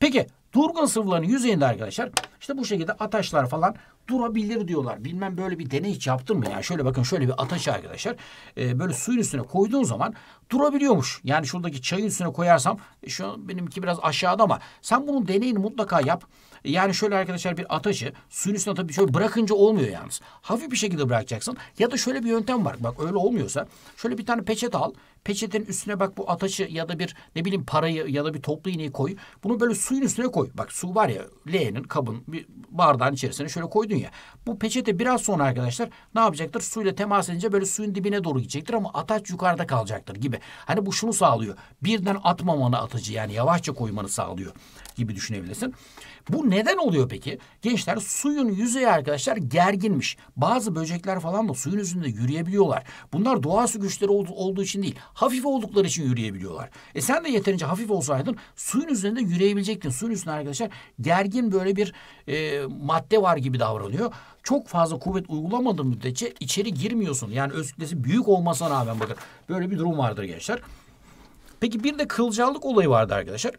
Peki Durgun sıvıların yüzeyinde arkadaşlar işte bu şekilde ataşlar falan durabilir diyorlar. Bilmem böyle bir deney hiç yaptın mı? Yani şöyle bakın şöyle bir ataç arkadaşlar. E, böyle suyun üstüne koyduğun zaman durabiliyormuş. Yani şuradaki çayın üstüne koyarsam e, şu benimki biraz aşağıda ama sen bunun deneyini mutlaka yap. Yani şöyle arkadaşlar bir ataşı suyun üstüne tabii şöyle bırakınca olmuyor yalnız. Hafif bir şekilde bırakacaksın. Ya da şöyle bir yöntem var. Bak öyle olmuyorsa şöyle bir tane peçete al. Peçetenin üstüne bak bu ataşı ya da bir ne bileyim parayı ya da bir toplu iğneyi koy. Bunu böyle suyun üstüne koy. Bak su var ya leğenin kabın bir bardağın içerisine şöyle koydun ya. Bu peçete biraz sonra arkadaşlar ne yapacaktır? Suyla temas edince böyle suyun dibine doğru gidecektir ama ataç yukarıda kalacaktır gibi. Hani bu şunu sağlıyor. Birden atmamanı atıcı yani yavaşça koymanı sağlıyor gibi düşünebilirsin. Bu neden oluyor peki? Gençler suyun yüzeyi arkadaşlar gerginmiş. Bazı böcekler falan da suyun üzerinde yürüyebiliyorlar. Bunlar doğası güçleri olduğu için değil. Hafif oldukları için yürüyebiliyorlar. E sen de yeterince hafif olsaydın suyun üzerinde yürüyebilecektin. Suyun üstünde arkadaşlar gergin böyle bir e, madde var gibi davranıyor. Çok fazla kuvvet uygulamadığın müddetçe içeri girmiyorsun. Yani öz kütlesi büyük olmasına rağmen bakın böyle bir durum vardır gençler. Peki bir de kılcallık olayı vardı arkadaşlar.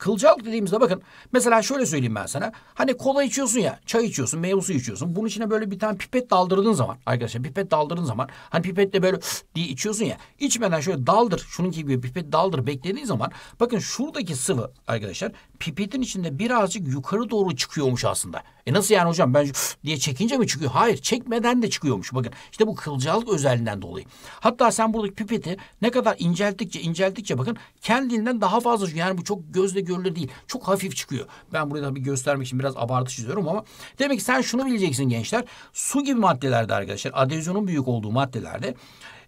Kılcal dediğimizde bakın mesela şöyle söyleyeyim ben sana. Hani kola içiyorsun ya, çay içiyorsun, meyve suyu içiyorsun. Bunun içine böyle bir tane pipet daldırdığın zaman arkadaşlar pipet daldırdığın zaman hani pipetle böyle diye içiyorsun ya. içmeden şöyle daldır, şunun gibi pipet daldır beklediğin zaman bakın şuradaki sıvı arkadaşlar pipetin içinde birazcık yukarı doğru çıkıyormuş aslında. E nasıl yani hocam ben diye çekince mi çıkıyor? Hayır çekmeden de çıkıyormuş bakın. işte bu kılcalık özelliğinden dolayı. Hatta sen buradaki pipeti ne kadar incelttikçe incelttikçe bakın kendinden daha fazla çıkıyor. Yani bu çok gözle görülür değil. Çok hafif çıkıyor. Ben burayı bir göstermek için biraz abartı çiziyorum ama. Demek ki sen şunu bileceksin gençler. Su gibi maddelerde arkadaşlar adezyonun büyük olduğu maddelerde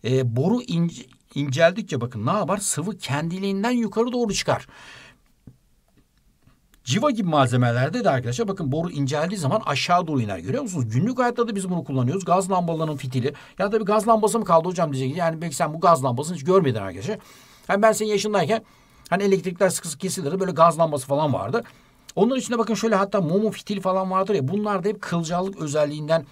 e, boru ince, inceldikçe bakın ne yapar? Sıvı kendiliğinden yukarı doğru çıkar. Civa gibi malzemelerde de arkadaşlar bakın boru inceldiği zaman aşağı doğru iner. Görüyor musunuz? Günlük hayatta da biz bunu kullanıyoruz. Gaz lambalarının fitili. Ya tabii gaz lambası mı kaldı hocam diyecek. Yani belki sen bu gaz lambasını hiç görmedin arkadaşlar. Yani ben senin yaşındayken hani elektrikler sıkı sıkı kesilirdi. Böyle gaz lambası falan vardı. Onların içinde bakın şöyle hatta mumu fitil falan vardır ya. Bunlar da hep kılcallık özelliğinden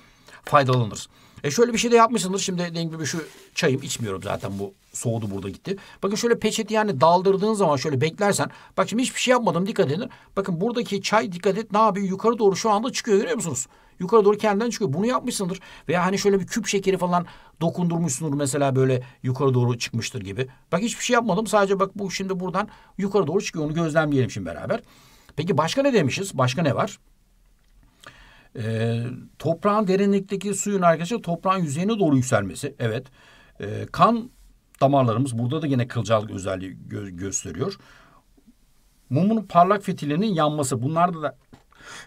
faydalanır. E şöyle bir şey de yapmışsındır. Şimdi dediğim gibi şu çayım içmiyorum zaten bu soğudu burada gitti. Bakın şöyle peçeti yani daldırdığın zaman şöyle beklersen. Bak şimdi hiçbir şey yapmadım dikkat edin. Bakın buradaki çay dikkat et ne yapıyor yukarı doğru şu anda çıkıyor görüyor musunuz? Yukarı doğru kendinden çıkıyor. Bunu yapmışsındır. Veya hani şöyle bir küp şekeri falan dokundurmuşsundur mesela böyle yukarı doğru çıkmıştır gibi. Bak hiçbir şey yapmadım. Sadece bak bu şimdi buradan yukarı doğru çıkıyor. Onu gözlemleyelim şimdi beraber. Peki başka ne demişiz? Başka ne var? E, toprağın derinlikteki suyun arkadaşlar toprağın yüzeyine doğru yükselmesi. Evet. E, kan damarlarımız burada da yine kılcallık özelliği gö gösteriyor. Mumun parlak fitillerinin yanması. Bunlarda da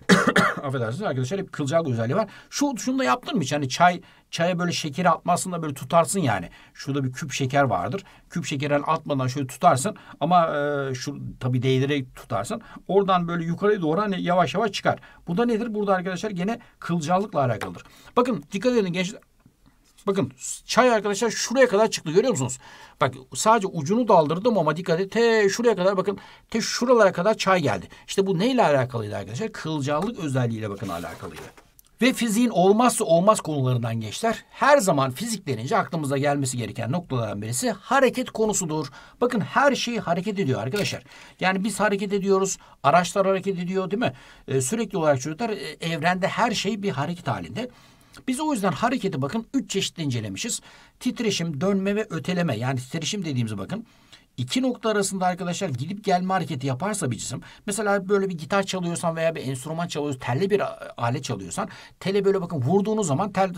affedersiniz arkadaşlar hep kılcal özelliği var. Şu şunu da yaptın mı hiç? Hani çay çaya böyle şekeri atmazsın da böyle tutarsın yani. Şurada bir küp şeker vardır. Küp şekeri atmadan şöyle tutarsın ama e, şu tabi değdirerek tutarsın. Oradan böyle yukarıya doğru hani yavaş yavaş çıkar. Bu da nedir? Burada arkadaşlar gene kılcallıkla alakalıdır. Bakın dikkat edin gençler Bakın çay arkadaşlar şuraya kadar çıktı görüyor musunuz? Bak sadece ucunu daldırdım ama dikkat et. Te şuraya kadar bakın. Te şuralara kadar çay geldi. İşte bu neyle alakalıydı arkadaşlar? Kılcallık özelliğiyle bakın alakalıydı. Ve fiziğin olmazsa olmaz konularından gençler. Her zaman fizik denince aklımıza gelmesi gereken noktalardan birisi hareket konusudur. Bakın her şey hareket ediyor arkadaşlar. Yani biz hareket ediyoruz, araçlar hareket ediyor değil mi? Ee, sürekli olarak çocuklar e, evrende her şey bir hareket halinde. Biz o yüzden hareketi bakın üç çeşitli incelemişiz. Titreşim, dönme ve öteleme yani titreşim dediğimiz bakın iki nokta arasında arkadaşlar gidip gelme hareketi yaparsa bir cisim mesela böyle bir gitar çalıyorsan veya bir enstrüman çalıyorsan telli bir alet çalıyorsan tele böyle bakın vurduğunuz zaman tel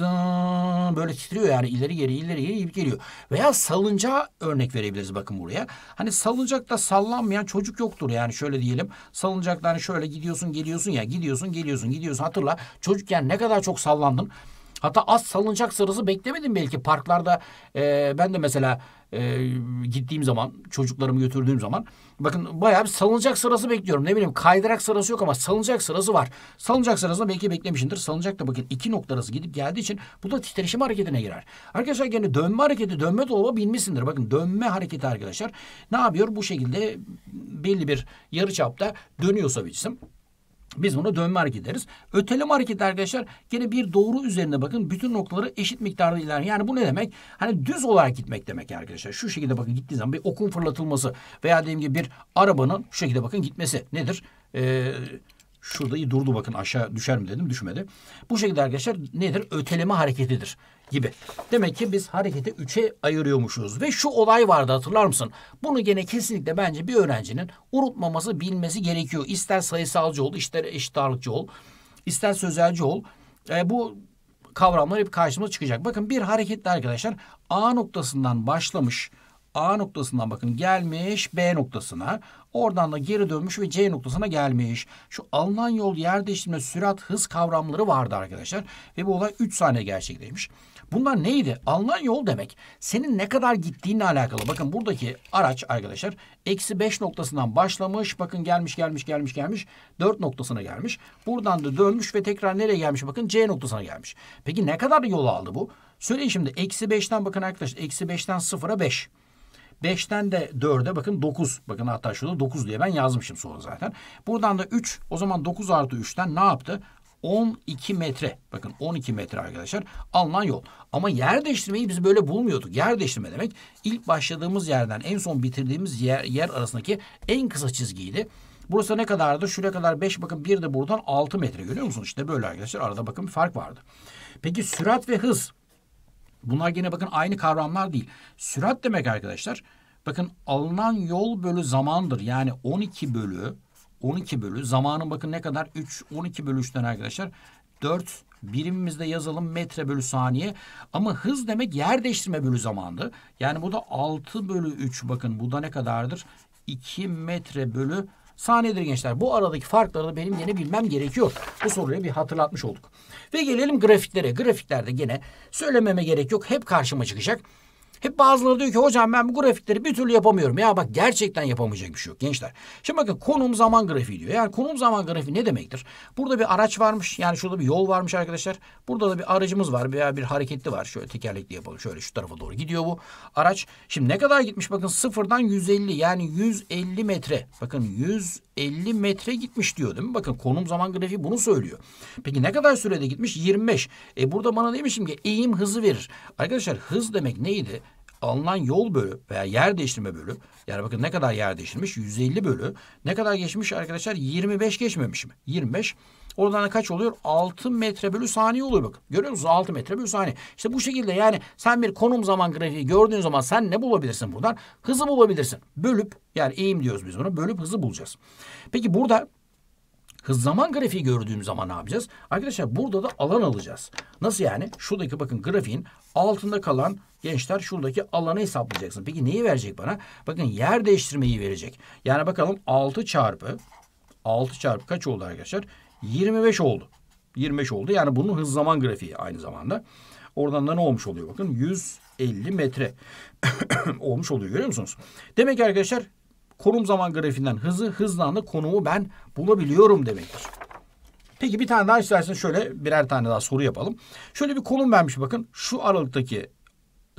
böyle titriyor yani ileri geri ileri geri gidip geliyor. Veya salıncağa örnek verebiliriz bakın buraya. Hani salıncakta sallanmayan çocuk yoktur yani şöyle diyelim. Salıncakta hani şöyle gidiyorsun geliyorsun ya gidiyorsun geliyorsun gidiyorsun hatırla çocukken ne kadar çok sallandın Hatta az salınacak sırası beklemedim belki. Parklarda e, ben de mesela e, gittiğim zaman çocuklarımı götürdüğüm zaman bakın bayağı bir salınacak sırası bekliyorum. Ne bileyim kaydırak sırası yok ama salınacak sırası var. salınacak sırasında belki beklemişindir. salınacak da bakın iki nokta noktalarız gidip geldiği için bu da titreşim hareketine girer. Arkadaşlar gene dönme hareketi dönme dolaba binmişsindir. Bakın dönme hareketi arkadaşlar ne yapıyor? Bu şekilde belli bir yarı çapta dönüyorsa bir cisim biz bunu dönme hareket deriz. Öteleme hareketi arkadaşlar gene bir doğru üzerine bakın. Bütün noktaları eşit miktarda ilerliyor. Yani bu ne demek? Hani düz olarak gitmek demek arkadaşlar. Şu şekilde bakın gittiği zaman bir okun fırlatılması veya dediğim gibi bir arabanın şu şekilde bakın gitmesi nedir? Ee, şurada iyi durdu bakın aşağı düşer mi dedim düşmedi. Bu şekilde arkadaşlar nedir? Öteleme hareketidir gibi. Demek ki biz hareketi üçe ayırıyormuşuz. Ve şu olay vardı hatırlar mısın? Bunu gene kesinlikle bence bir öğrencinin unutmaması, bilmesi gerekiyor. İster sayısalcı ol, ister eşit ağırlıkçı ol, ister sözelci ol. E, bu kavramlar hep karşımıza çıkacak. Bakın bir hareketli arkadaşlar A noktasından başlamış A noktasından bakın gelmiş B noktasına. Oradan da geri dönmüş ve C noktasına gelmiş. Şu alınan yol yer değiştirme sürat hız kavramları vardı arkadaşlar. Ve bu olay 3 saniye gerçekleşmiş. Bunlar neydi? Alınan yol demek. Senin ne kadar gittiğinle alakalı. Bakın buradaki araç arkadaşlar eksi 5 noktasından başlamış. Bakın gelmiş gelmiş gelmiş gelmiş. 4 noktasına gelmiş. Buradan da dönmüş ve tekrar nereye gelmiş? Bakın C noktasına gelmiş. Peki ne kadar yol aldı bu? Söyleyin şimdi eksi 5'ten bakın arkadaşlar eksi 5'ten 0'a 5. 5'ten de 4'e bakın 9. Bakın hatta şurada 9 diye ben yazmışım sonra zaten. Buradan da 3. O zaman 9 artı 3'ten ne yaptı? 12 metre. Bakın 12 metre arkadaşlar alınan yol. Ama yer değiştirmeyi biz böyle bulmuyorduk. Yer değiştirme demek ilk başladığımız yerden en son bitirdiğimiz yer, yer arasındaki en kısa çizgiydi. Burası ne kadardı? Şuraya kadar 5 bakın bir de buradan 6 metre görüyor musunuz? İşte böyle arkadaşlar arada bakın bir fark vardı. Peki sürat ve hız. Bunlar gene bakın aynı kavramlar değil. Sürat demek arkadaşlar. Bakın alınan yol bölü zamandır. Yani 12 bölü 12 bölü zamanın bakın ne kadar 3 12 bölü 3'ten arkadaşlar 4 birimimizde yazalım metre bölü saniye ama hız demek yer değiştirme bölü zamandı. Yani bu da 6 bölü 3 bakın bu da ne kadardır? 2 metre bölü saniyedir gençler. Bu aradaki farkları da benim yine bilmem gerekiyor. Bu soruyu bir hatırlatmış olduk. Ve gelelim grafiklere. Grafiklerde gene söylememe gerek yok. Hep karşıma çıkacak. Hep bazıları diyor ki hocam ben bu grafikleri bir türlü yapamıyorum. Ya bak gerçekten yapamayacak bir şey yok gençler. Şimdi bakın konum zaman grafiği diyor. Yani konum zaman grafiği ne demektir? Burada bir araç varmış. Yani şurada bir yol varmış arkadaşlar. Burada da bir aracımız var veya bir hareketli var. Şöyle tekerlekli yapalım. Şöyle şu tarafa doğru gidiyor bu araç. Şimdi ne kadar gitmiş bakın sıfırdan 150 yani 150 metre. Bakın 150 metre gitmiş diyor değil mi? Bakın konum zaman grafiği bunu söylüyor. Peki ne kadar sürede gitmiş? 25. E burada bana demişim ki eğim hızı verir. Arkadaşlar hız demek neydi? alınan yol bölü veya yer değiştirme bölü yani bakın ne kadar yer değiştirmiş 150 bölü ne kadar geçmiş arkadaşlar 25 geçmemiş mi? 25 Oradan kaç oluyor? 6 metre bölü saniye oluyor bakın. Görüyor musunuz? 6 metre bölü saniye. İşte bu şekilde yani sen bir konum zaman grafiği gördüğün zaman sen ne bulabilirsin buradan? Hızı bulabilirsin. Bölüp yani eğim diyoruz biz buna. Bölüp hızı bulacağız. Peki burada Hız zaman grafiği gördüğüm zaman ne yapacağız? Arkadaşlar burada da alan alacağız. Nasıl yani? Şuradaki bakın grafiğin altında kalan gençler şuradaki alanı hesaplayacaksın. Peki neyi verecek bana? Bakın yer değiştirmeyi verecek. Yani bakalım 6 çarpı 6 çarpı kaç oldu arkadaşlar? 25 oldu. 25 oldu. Yani bunun hız zaman grafiği aynı zamanda. Oradan da ne olmuş oluyor? Bakın 150 metre olmuş oluyor görüyor musunuz? Demek ki arkadaşlar konum zaman grafiğinden hızı, hızla konumu ben bulabiliyorum demektir. Peki bir tane daha istersen şöyle birer tane daha soru yapalım. Şöyle bir konum vermiş bakın. Şu aralıktaki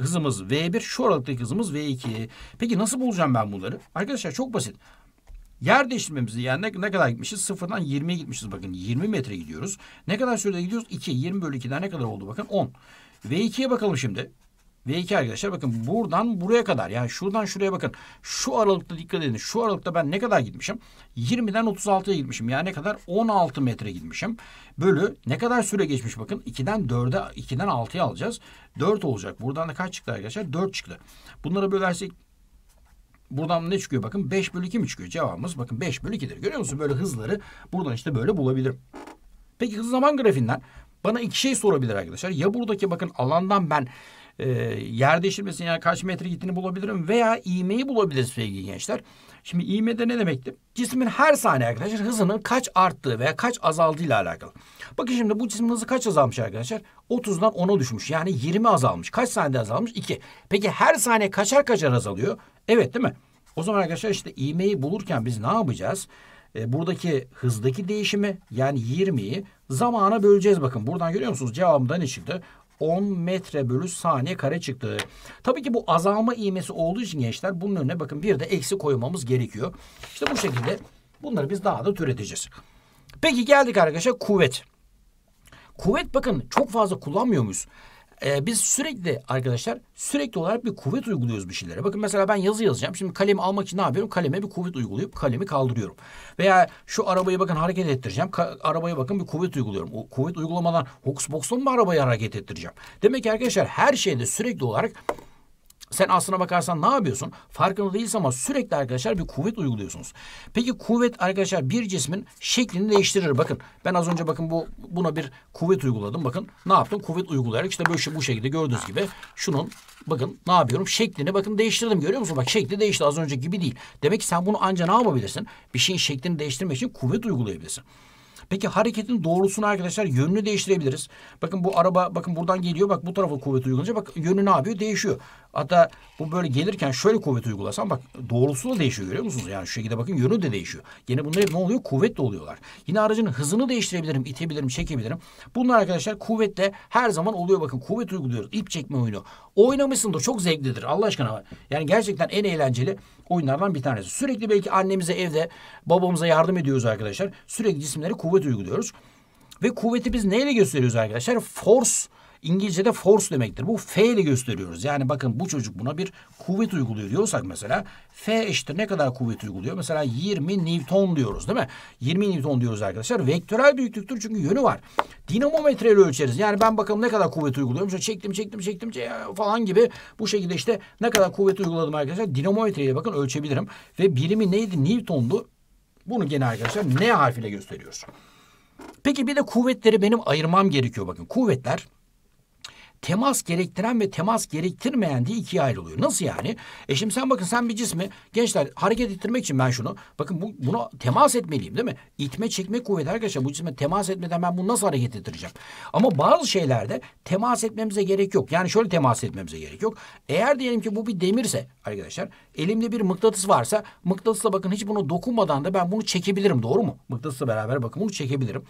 hızımız V1, şu aralıktaki hızımız V2. Peki nasıl bulacağım ben bunları? Arkadaşlar çok basit. Yer değiştirmemizi yani ne, ne kadar gitmişiz? Sıfırdan 20'ye gitmişiz bakın. 20 metre gidiyoruz. Ne kadar sürede gidiyoruz? 2. 20 bölü 2'den ne kadar oldu bakın? 10. V2'ye bakalım şimdi. V2 arkadaşlar bakın buradan buraya kadar yani şuradan şuraya bakın. Şu aralıkta dikkat edin. Şu aralıkta ben ne kadar gitmişim? 20'den 36'ya gitmişim. Yani ne kadar? 16 metre gitmişim. Bölü ne kadar süre geçmiş bakın. 2'den 4'e 2'den 6'ya alacağız. 4 olacak. Buradan da kaç çıktı arkadaşlar? 4 çıktı. Bunları bölersek Buradan ne çıkıyor bakın 5 bölü 2 mi çıkıyor cevabımız bakın 5 bölü 2'dir görüyor musun böyle hızları buradan işte böyle bulabilirim. Peki hız zaman grafiğinden bana iki şey sorabilir arkadaşlar ya buradaki bakın alandan ben e, yer değiştirmesini yani kaç metre gittiğini bulabilirim veya iğmeyi bulabiliriz sevgili gençler. Şimdi iğme de ne demekti? Cismin her saniye arkadaşlar hızının kaç arttığı veya kaç ile alakalı. Bakın şimdi bu cismin hızı kaç azalmış arkadaşlar? 30'dan 10'a düşmüş. Yani 20 azalmış. Kaç saniyede azalmış? 2. Peki her saniye kaçar kaçar azalıyor? Evet değil mi? O zaman arkadaşlar işte iğmeyi bulurken biz ne yapacağız? E, buradaki hızdaki değişimi yani 20'yi zamana böleceğiz bakın. Buradan görüyor musunuz? Cevabım da ne çıktı? 10 metre bölü saniye kare çıktı. Tabii ki bu azalma iğmesi olduğu için gençler bunun önüne bakın bir de eksi koymamız gerekiyor. İşte bu şekilde bunları biz daha da türeteceğiz. Peki geldik arkadaşlar kuvvet. Kuvvet bakın çok fazla kullanmıyor muyuz? Ee, biz sürekli arkadaşlar sürekli olarak bir kuvvet uyguluyoruz bir şeylere. Bakın mesela ben yazı yazacağım. Şimdi kalemi almak için ne yapıyorum? Kaleme bir kuvvet uygulayıp kalemi kaldırıyorum. Veya şu arabayı bakın hareket ettireceğim. Ka- arabaya bakın bir kuvvet uyguluyorum. O kuvvet uygulamadan hokus pokusla mu arabayı hareket ettireceğim? Demek ki arkadaşlar her şeyde sürekli olarak sen aslına bakarsan ne yapıyorsun? Farkında değilsin ama sürekli arkadaşlar bir kuvvet uyguluyorsunuz. Peki kuvvet arkadaşlar bir cismin şeklini değiştirir. Bakın ben az önce bakın bu buna bir kuvvet uyguladım. Bakın ne yaptım? Kuvvet uygulayarak işte böyle bu şekilde gördüğünüz gibi şunun bakın ne yapıyorum? Şeklini bakın değiştirdim. Görüyor musun? Bak şekli değişti az önce gibi değil. Demek ki sen bunu anca ne yapabilirsin? Bir şeyin şeklini değiştirmek için kuvvet uygulayabilirsin. Peki hareketin doğrusunu arkadaşlar yönünü değiştirebiliriz. Bakın bu araba bakın buradan geliyor. Bak bu tarafa kuvvet uygulayınca bak yönü ne yapıyor? Değişiyor. Hatta bu böyle gelirken şöyle kuvvet uygulasam bak doğrultusu da değişiyor görüyor musunuz? Yani şu şekilde bakın yönü de değişiyor. Yine bunlar hep ne oluyor? kuvvet de oluyorlar. Yine aracın hızını değiştirebilirim, itebilirim, çekebilirim. Bunlar arkadaşlar kuvvetle her zaman oluyor bakın. Kuvvet uyguluyoruz. İp çekme oyunu. Oynamışsın da çok zevklidir Allah aşkına. Yani gerçekten en eğlenceli oyunlardan bir tanesi. Sürekli belki annemize evde babamıza yardım ediyoruz arkadaşlar. Sürekli cisimlere kuvvet uyguluyoruz. Ve kuvveti biz neyle gösteriyoruz arkadaşlar? Force İngilizce'de force demektir. Bu F ile gösteriyoruz. Yani bakın bu çocuk buna bir kuvvet uyguluyor diyorsak mesela F eşittir ne kadar kuvvet uyguluyor? Mesela 20 Newton diyoruz değil mi? 20 Newton diyoruz arkadaşlar. Vektörel büyüklüktür çünkü yönü var. Dinamometre ile ölçeriz. Yani ben bakalım ne kadar kuvvet uyguluyorum. İşte çektim çektim çektim falan gibi bu şekilde işte ne kadar kuvvet uyguladım arkadaşlar. Dinamometreyle bakın ölçebilirim. Ve birimi neydi? Newton'du. Bunu gene arkadaşlar N harfiyle gösteriyoruz. Peki bir de kuvvetleri benim ayırmam gerekiyor bakın. Kuvvetler temas gerektiren ve temas gerektirmeyen diye ikiye ayrılıyor. Nasıl yani? E şimdi sen bakın sen bir cismi gençler hareket ettirmek için ben şunu bakın bu, buna temas etmeliyim değil mi? İtme çekme kuvveti arkadaşlar bu cisme temas etmeden ben bunu nasıl hareket ettireceğim? Ama bazı şeylerde temas etmemize gerek yok. Yani şöyle temas etmemize gerek yok. Eğer diyelim ki bu bir demirse arkadaşlar elimde bir mıknatıs varsa mıknatısla bakın hiç bunu dokunmadan da ben bunu çekebilirim doğru mu? Mıknatısla beraber bakın bunu çekebilirim.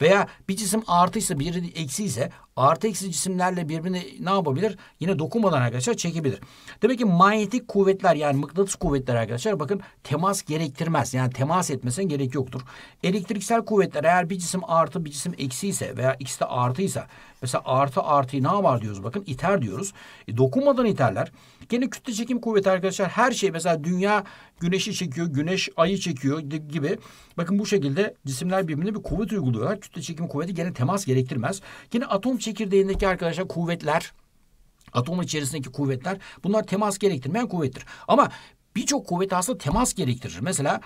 Veya bir cisim artıysa bir eksi artı eksi cisimlerle birbirine ne yapabilir? Yine dokunmadan arkadaşlar çekebilir. Demek ki manyetik kuvvetler yani mıknatıs kuvvetleri arkadaşlar bakın temas gerektirmez. Yani temas etmesine gerek yoktur. Elektriksel kuvvetler eğer bir cisim artı bir cisim eksi ise veya ikisi de artıysa Mesela artı artı ne var diyoruz bakın iter diyoruz. E, dokunmadan iterler. Gene kütle çekim kuvveti arkadaşlar her şey mesela dünya güneşi çekiyor, güneş ayı çekiyor gibi. Bakın bu şekilde cisimler birbirine bir kuvvet uyguluyorlar. Kütle çekim kuvveti gene temas gerektirmez. Gene atom çekirdeğindeki arkadaşlar kuvvetler Atom içerisindeki kuvvetler bunlar temas gerektirmeyen kuvvettir. Ama birçok kuvvet aslında temas gerektirir. Mesela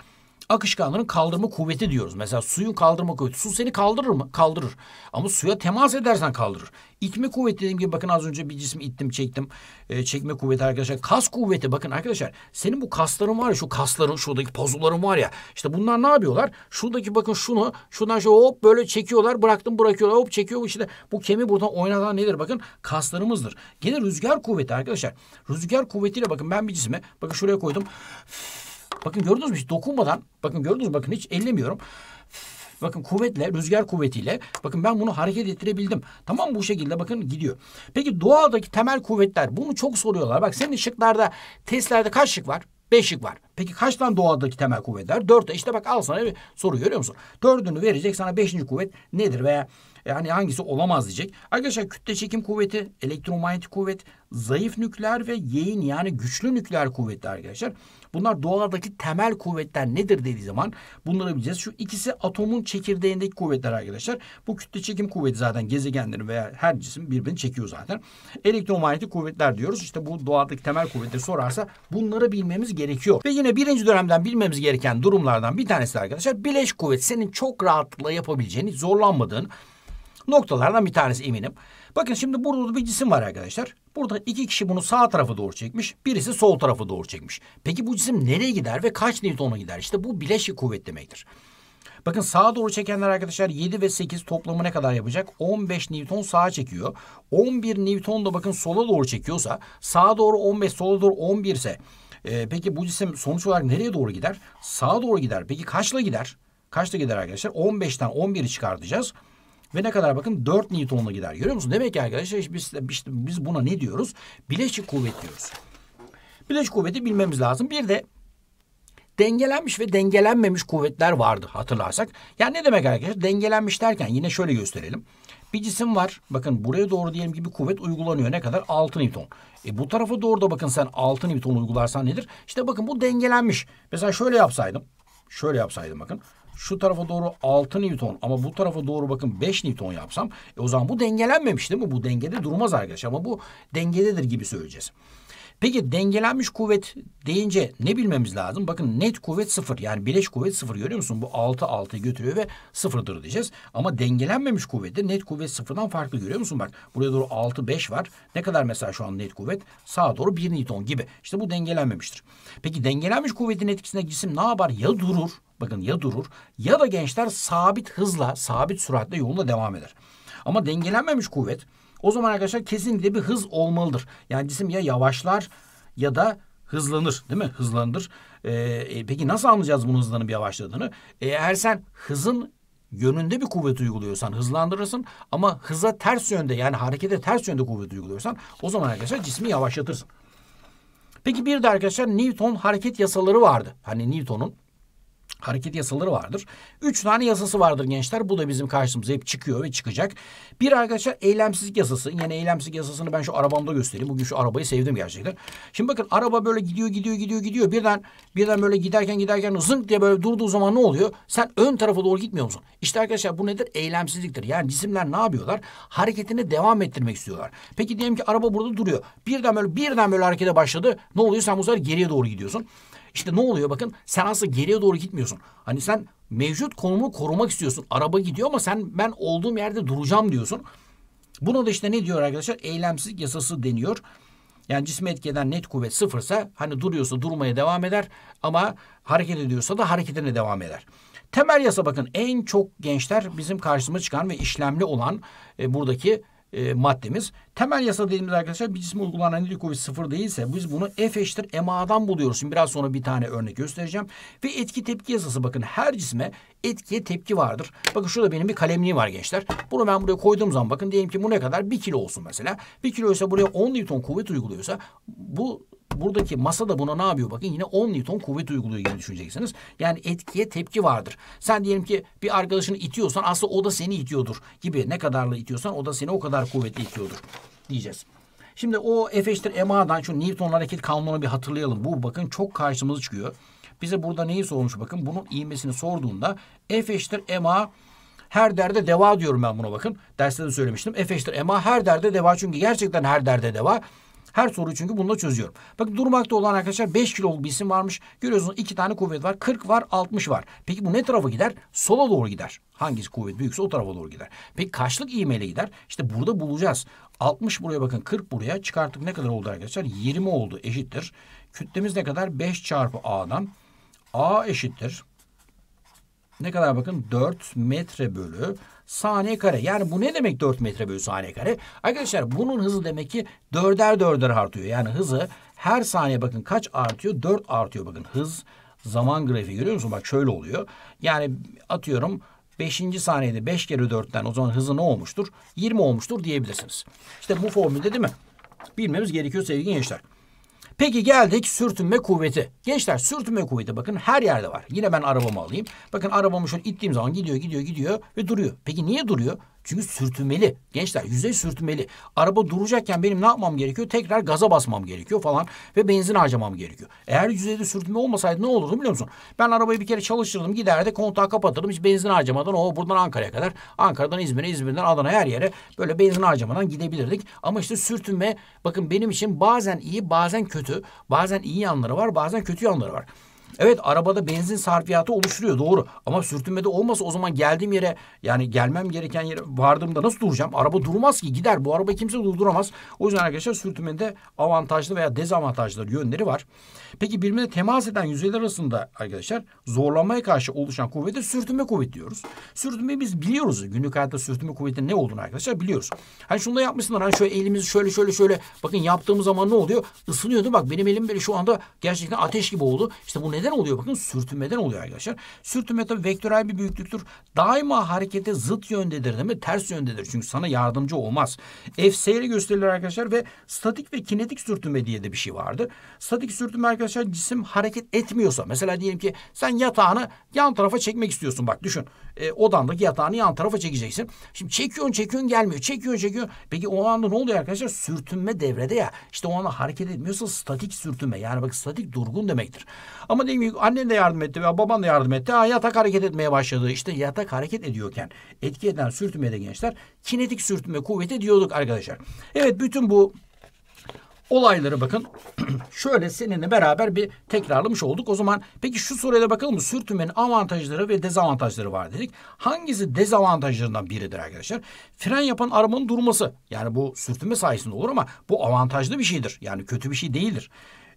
akışkanların kaldırma kuvveti diyoruz. Mesela suyun kaldırma kuvveti. Su seni kaldırır mı? Kaldırır. Ama suya temas edersen kaldırır. İtme kuvveti dediğim gibi bakın az önce bir cismi ittim çektim. E, çekme kuvveti arkadaşlar. Kas kuvveti bakın arkadaşlar. Senin bu kasların var ya şu kasların şuradaki pozuların var ya. İşte bunlar ne yapıyorlar? Şuradaki bakın şunu şundan şöyle hop böyle çekiyorlar. Bıraktım bırakıyorlar hop çekiyor. işte bu kemi buradan oynatan nedir? Bakın kaslarımızdır. Gene rüzgar kuvveti arkadaşlar. Rüzgar kuvvetiyle bakın ben bir cisme bakın şuraya koydum. Üf Bakın gördünüz mü hiç dokunmadan bakın gördünüz mü? bakın hiç ellemiyorum. Bakın kuvvetle, rüzgar kuvvetiyle bakın ben bunu hareket ettirebildim. Tamam bu şekilde bakın gidiyor. Peki doğadaki temel kuvvetler bunu çok soruyorlar. Bak senin şıklarda testlerde kaç şık var? Beş şık var. Peki kaç tane doğadaki temel kuvvetler? Dörtte. işte bak al sana bir soru görüyor musun? Dördünü verecek sana beşinci kuvvet nedir veya yani hangisi olamaz diyecek. Arkadaşlar kütle çekim kuvveti, elektromanyetik kuvvet, zayıf nükleer ve yayın yani güçlü nükleer kuvvetler arkadaşlar. Bunlar doğadaki temel kuvvetler nedir dediği zaman bunları bileceğiz. Şu ikisi atomun çekirdeğindeki kuvvetler arkadaşlar. Bu kütle çekim kuvveti zaten gezegenlerin veya her cisim birbirini çekiyor zaten. Elektromanyetik kuvvetler diyoruz. İşte bu doğadaki temel kuvvetleri sorarsa bunları bilmemiz gerekiyor. Ve yine birinci dönemden bilmemiz gereken durumlardan bir tanesi arkadaşlar bileş kuvvet. Senin çok rahatlıkla yapabileceğini zorlanmadığın noktalardan bir tanesi eminim. Bakın şimdi burada da bir cisim var arkadaşlar. Burada iki kişi bunu sağ tarafı doğru çekmiş. Birisi sol tarafı doğru çekmiş. Peki bu cisim nereye gider ve kaç Newton'a gider? İşte bu bileşik kuvvet demektir. Bakın sağa doğru çekenler arkadaşlar 7 ve 8 toplamı ne kadar yapacak? 15 Newton sağa çekiyor. 11 Newton da bakın sola doğru çekiyorsa sağa doğru 15 sola doğru 11 ise e, peki bu cisim sonuç olarak nereye doğru gider? Sağa doğru gider. Peki kaçla gider? Kaçla gider arkadaşlar? 15'ten 11'i çıkartacağız. Ve ne kadar bakın 4 Newton'la gider. Görüyor musun? Demek ki arkadaşlar işte biz, biz buna ne diyoruz? Bileşik kuvvet diyoruz. Bileşik kuvveti bilmemiz lazım. Bir de dengelenmiş ve dengelenmemiş kuvvetler vardı hatırlarsak. Yani ne demek arkadaşlar? Dengelenmiş derken yine şöyle gösterelim. Bir cisim var. Bakın buraya doğru diyelim ki bir kuvvet uygulanıyor. Ne kadar? 6 Newton. E bu tarafa doğru da bakın sen 6 Newton uygularsan nedir? İşte bakın bu dengelenmiş. Mesela şöyle yapsaydım. Şöyle yapsaydım bakın şu tarafa doğru 6 Newton ama bu tarafa doğru bakın 5 Newton yapsam e o zaman bu dengelenmemiş değil mi? Bu dengede durmaz arkadaşlar ama bu dengededir gibi söyleyeceğiz. Peki dengelenmiş kuvvet deyince ne bilmemiz lazım? Bakın net kuvvet sıfır yani bileş kuvvet sıfır görüyor musun? Bu 6 6'yı götürüyor ve sıfırdır diyeceğiz. Ama dengelenmemiş kuvvette net kuvvet sıfırdan farklı görüyor musun? Bak buraya doğru 6 5 var. Ne kadar mesela şu an net kuvvet? Sağa doğru 1 Newton gibi. İşte bu dengelenmemiştir. Peki dengelenmiş kuvvetin etkisinde cisim ne yapar? Ya durur bakın ya durur ya da gençler sabit hızla sabit süratle yolda devam eder. Ama dengelenmemiş kuvvet o zaman arkadaşlar kesinlikle bir hız olmalıdır. Yani cisim ya yavaşlar ya da hızlanır değil mi? Hızlandır. Ee, e, peki nasıl anlayacağız bunu hızlanıp yavaşladığını? Ee, eğer sen hızın yönünde bir kuvvet uyguluyorsan hızlandırırsın ama hıza ters yönde yani harekete ters yönde kuvvet uyguluyorsan o zaman arkadaşlar cismi yavaşlatırsın. Peki bir de arkadaşlar Newton hareket yasaları vardı. Hani Newton'un hareket yasaları vardır. Üç tane yasası vardır gençler. Bu da bizim karşımıza hep çıkıyor ve çıkacak. Bir arkadaşlar eylemsizlik yasası. Yani eylemsizlik yasasını ben şu arabamda göstereyim. Bugün şu arabayı sevdim gerçekten. Şimdi bakın araba böyle gidiyor gidiyor gidiyor gidiyor. Birden birden böyle giderken giderken zınk diye böyle durduğu zaman ne oluyor? Sen ön tarafa doğru gitmiyor musun? İşte arkadaşlar bu nedir? Eylemsizliktir. Yani cisimler ne yapıyorlar? Hareketini devam ettirmek istiyorlar. Peki diyelim ki araba burada duruyor. Birden böyle birden böyle harekete başladı. Ne oluyor? Sen bu sefer geriye doğru gidiyorsun. İşte ne oluyor bakın sen aslında geriye doğru gitmiyorsun. Hani sen mevcut konumu korumak istiyorsun. Araba gidiyor ama sen ben olduğum yerde duracağım diyorsun. Buna da işte ne diyor arkadaşlar? Eylemsizlik yasası deniyor. Yani cisme etkeden net kuvvet sıfırsa hani duruyorsa durmaya devam eder ama hareket ediyorsa da hareketine devam eder. Temel yasa bakın en çok gençler bizim karşımıza çıkan ve işlemli olan e, buradaki e, maddemiz. Temel yasa dediğimiz arkadaşlar bir cisim uygulanan ileri kuvvet sıfır değilse biz bunu F eşittir MA'dan buluyoruz. Şimdi biraz sonra bir tane örnek göstereceğim. Ve etki tepki yasası bakın her cisme etkiye tepki vardır. Bakın şurada benim bir kalemliğim var gençler. Bunu ben buraya koyduğum zaman bakın diyelim ki bu ne kadar? bir kilo olsun mesela. bir kilo ise buraya 10 Newton kuvvet uyguluyorsa bu buradaki masa da buna ne yapıyor? Bakın yine 10 Newton kuvvet uyguluyor gibi düşüneceksiniz. Yani etkiye tepki vardır. Sen diyelim ki bir arkadaşını itiyorsan aslında o da seni itiyordur gibi. Ne kadarla itiyorsan o da seni o kadar kuvvetli itiyordur diyeceğiz. Şimdi o F eşittir MA'dan şu Newton hareket kanunu bir hatırlayalım. Bu bakın çok karşımıza çıkıyor. Bize burada neyi sormuş bakın. Bunun iğmesini sorduğunda F eşittir MA her derde deva diyorum ben buna bakın. Derste de söylemiştim. F eşittir MA her derde deva çünkü gerçekten her derde deva. Her soruyu çünkü bununla çözüyorum. Bakın durmakta olan arkadaşlar 5 kilo bir isim varmış. Görüyorsunuz 2 tane kuvvet var. 40 var 60 var. Peki bu ne tarafa gider? Sola doğru gider. Hangisi kuvvet büyükse o tarafa doğru gider. Peki kaçlık ivmeyle gider? İşte burada bulacağız. 60 buraya bakın 40 buraya çıkarttık ne kadar oldu arkadaşlar? 20 oldu eşittir. Kütlemiz ne kadar? 5 çarpı A'dan. A eşittir ne kadar bakın 4 metre bölü saniye kare. Yani bu ne demek 4 metre bölü saniye kare? Arkadaşlar bunun hızı demek ki 4'er 4'er artıyor. Yani hızı her saniye bakın kaç artıyor? 4 artıyor bakın hız zaman grafiği görüyor musun? Bak şöyle oluyor. Yani atıyorum 5. saniyede 5 kere 4'ten o zaman hızı ne olmuştur? 20 olmuştur diyebilirsiniz. İşte bu formülde değil mi? Bilmemiz gerekiyor sevgili gençler. Peki geldik sürtünme kuvveti. Gençler sürtünme kuvveti bakın her yerde var. Yine ben arabamı alayım. Bakın arabamı şöyle ittiğim zaman gidiyor gidiyor gidiyor ve duruyor. Peki niye duruyor? Çünkü sürtünmeli. Gençler yüzey sürtünmeli. Araba duracakken benim ne yapmam gerekiyor? Tekrar gaza basmam gerekiyor falan ve benzin harcamam gerekiyor. Eğer yüzeyde sürtünme olmasaydı ne olurdu biliyor musun? Ben arabayı bir kere çalıştırdım. Giderdi kontağı kapatırdım. Hiç benzin harcamadan o buradan Ankara'ya kadar. Ankara'dan İzmir'e, İzmir'den Adana'ya her yere böyle benzin harcamadan gidebilirdik. Ama işte sürtünme bakın benim için bazen iyi bazen kötü. Bazen iyi yanları var bazen kötü yanları var. Evet arabada benzin sarfiyatı oluşturuyor doğru. Ama sürtünmede olmasa o zaman geldiğim yere yani gelmem gereken yere vardığımda nasıl duracağım? Araba durmaz ki gider. Bu araba kimse durduramaz. O yüzden arkadaşlar sürtünmede avantajlı veya dezavantajlı yönleri var. Peki birbirine temas eden yüzeyler arasında arkadaşlar zorlanmaya karşı oluşan kuvvete sürtünme kuvveti diyoruz. Sürtünmeyi biz biliyoruz. Günlük hayatta sürtünme kuvvetinin ne olduğunu arkadaşlar biliyoruz. Hani şunu da yapmışsınlar. Hani şöyle elimizi şöyle şöyle şöyle bakın yaptığımız zaman ne oluyor? Isınıyordu. Bak benim elim böyle şu anda gerçekten ateş gibi oldu. İşte bu neden neden oluyor? Bakın sürtünmeden oluyor arkadaşlar. Sürtünme tabii vektörel bir büyüklüktür. Daima harekete zıt yöndedir değil mi? Ters yöndedir. Çünkü sana yardımcı olmaz. F ile gösterilir arkadaşlar ve statik ve kinetik sürtünme diye de bir şey vardı. Statik sürtünme arkadaşlar cisim hareket etmiyorsa. Mesela diyelim ki sen yatağını yan tarafa çekmek istiyorsun. Bak düşün. E, odandaki yatağını yan tarafa çekeceksin. Şimdi çekiyorsun çekiyorsun gelmiyor. Çekiyorsun çekiyorsun. Peki o anda ne oluyor arkadaşlar? Sürtünme devrede ya. İşte o anda hareket etmiyorsa statik sürtünme. Yani bak statik durgun demektir. Ama diye büyük annen de yardım etti ve baban da yardım etti. Ha, yatak hareket etmeye başladı. İşte yatak hareket ediyorken etki eden sürtünmede gençler kinetik sürtünme kuvveti diyorduk arkadaşlar. Evet bütün bu olayları bakın şöyle seninle beraber bir tekrarlamış olduk. O zaman peki şu soruya bakalım mı? Sürtünmenin avantajları ve dezavantajları var dedik. Hangisi dezavantajlarından biridir arkadaşlar? Fren yapan arabanın durması. Yani bu sürtünme sayesinde olur ama bu avantajlı bir şeydir. Yani kötü bir şey değildir.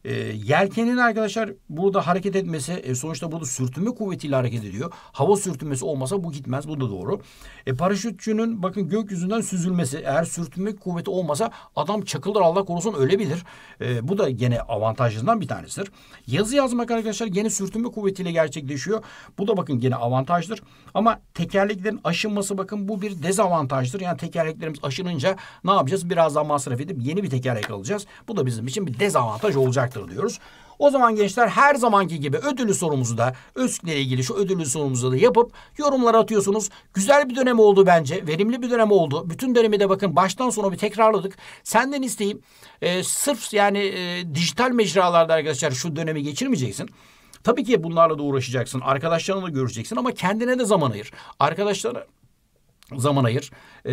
E, yelkenin arkadaşlar burada hareket etmesi e, sonuçta burada sürtünme kuvvetiyle hareket ediyor. Hava sürtünmesi olmasa bu gitmez. Bu da doğru. E, paraşütçünün bakın gökyüzünden süzülmesi eğer sürtünme kuvveti olmasa adam çakılır Allah korusun ölebilir. E, bu da gene avantajından bir tanesidir. Yazı yazmak arkadaşlar gene sürtünme kuvvetiyle gerçekleşiyor. Bu da bakın gene avantajdır. Ama tekerleklerin aşınması bakın bu bir dezavantajdır. Yani tekerleklerimiz aşınınca ne yapacağız? Biraz daha masraf edip yeni bir tekerlek alacağız. Bu da bizim için bir dezavantaj olacak olacaktır diyoruz. O zaman gençler her zamanki gibi ödüllü sorumuzu da ÖSK ilgili şu ödüllü sorumuzu da yapıp yorumlara atıyorsunuz. Güzel bir dönem oldu bence. Verimli bir dönem oldu. Bütün dönemi de bakın baştan sona bir tekrarladık. Senden isteyeyim. E, sırf yani e, dijital mecralarda arkadaşlar şu dönemi geçirmeyeceksin. Tabii ki bunlarla da uğraşacaksın. Arkadaşlarınla göreceksin ama kendine de zaman ayır. Arkadaşlara zaman ayır. Ee,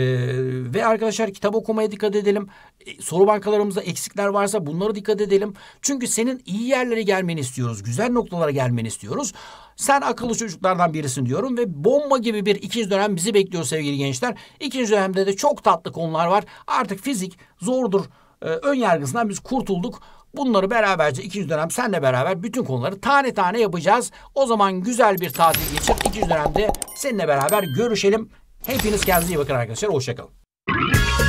ve arkadaşlar kitap okumaya dikkat edelim. E, soru bankalarımızda eksikler varsa bunları dikkat edelim. Çünkü senin iyi yerlere gelmeni istiyoruz. Güzel noktalara gelmeni istiyoruz. Sen akıllı çocuklardan birisin diyorum ve bomba gibi bir ikinci dönem bizi bekliyor sevgili gençler. İkinci dönemde de çok tatlı konular var. Artık fizik zordur. Ee, ön yargısından biz kurtulduk. Bunları beraberce ikinci dönem senle beraber bütün konuları tane tane yapacağız. O zaman güzel bir tatil geçir. İkinci dönemde seninle beraber görüşelim. Hepiniz kendinize iyi bakın arkadaşlar. Hoşçakalın.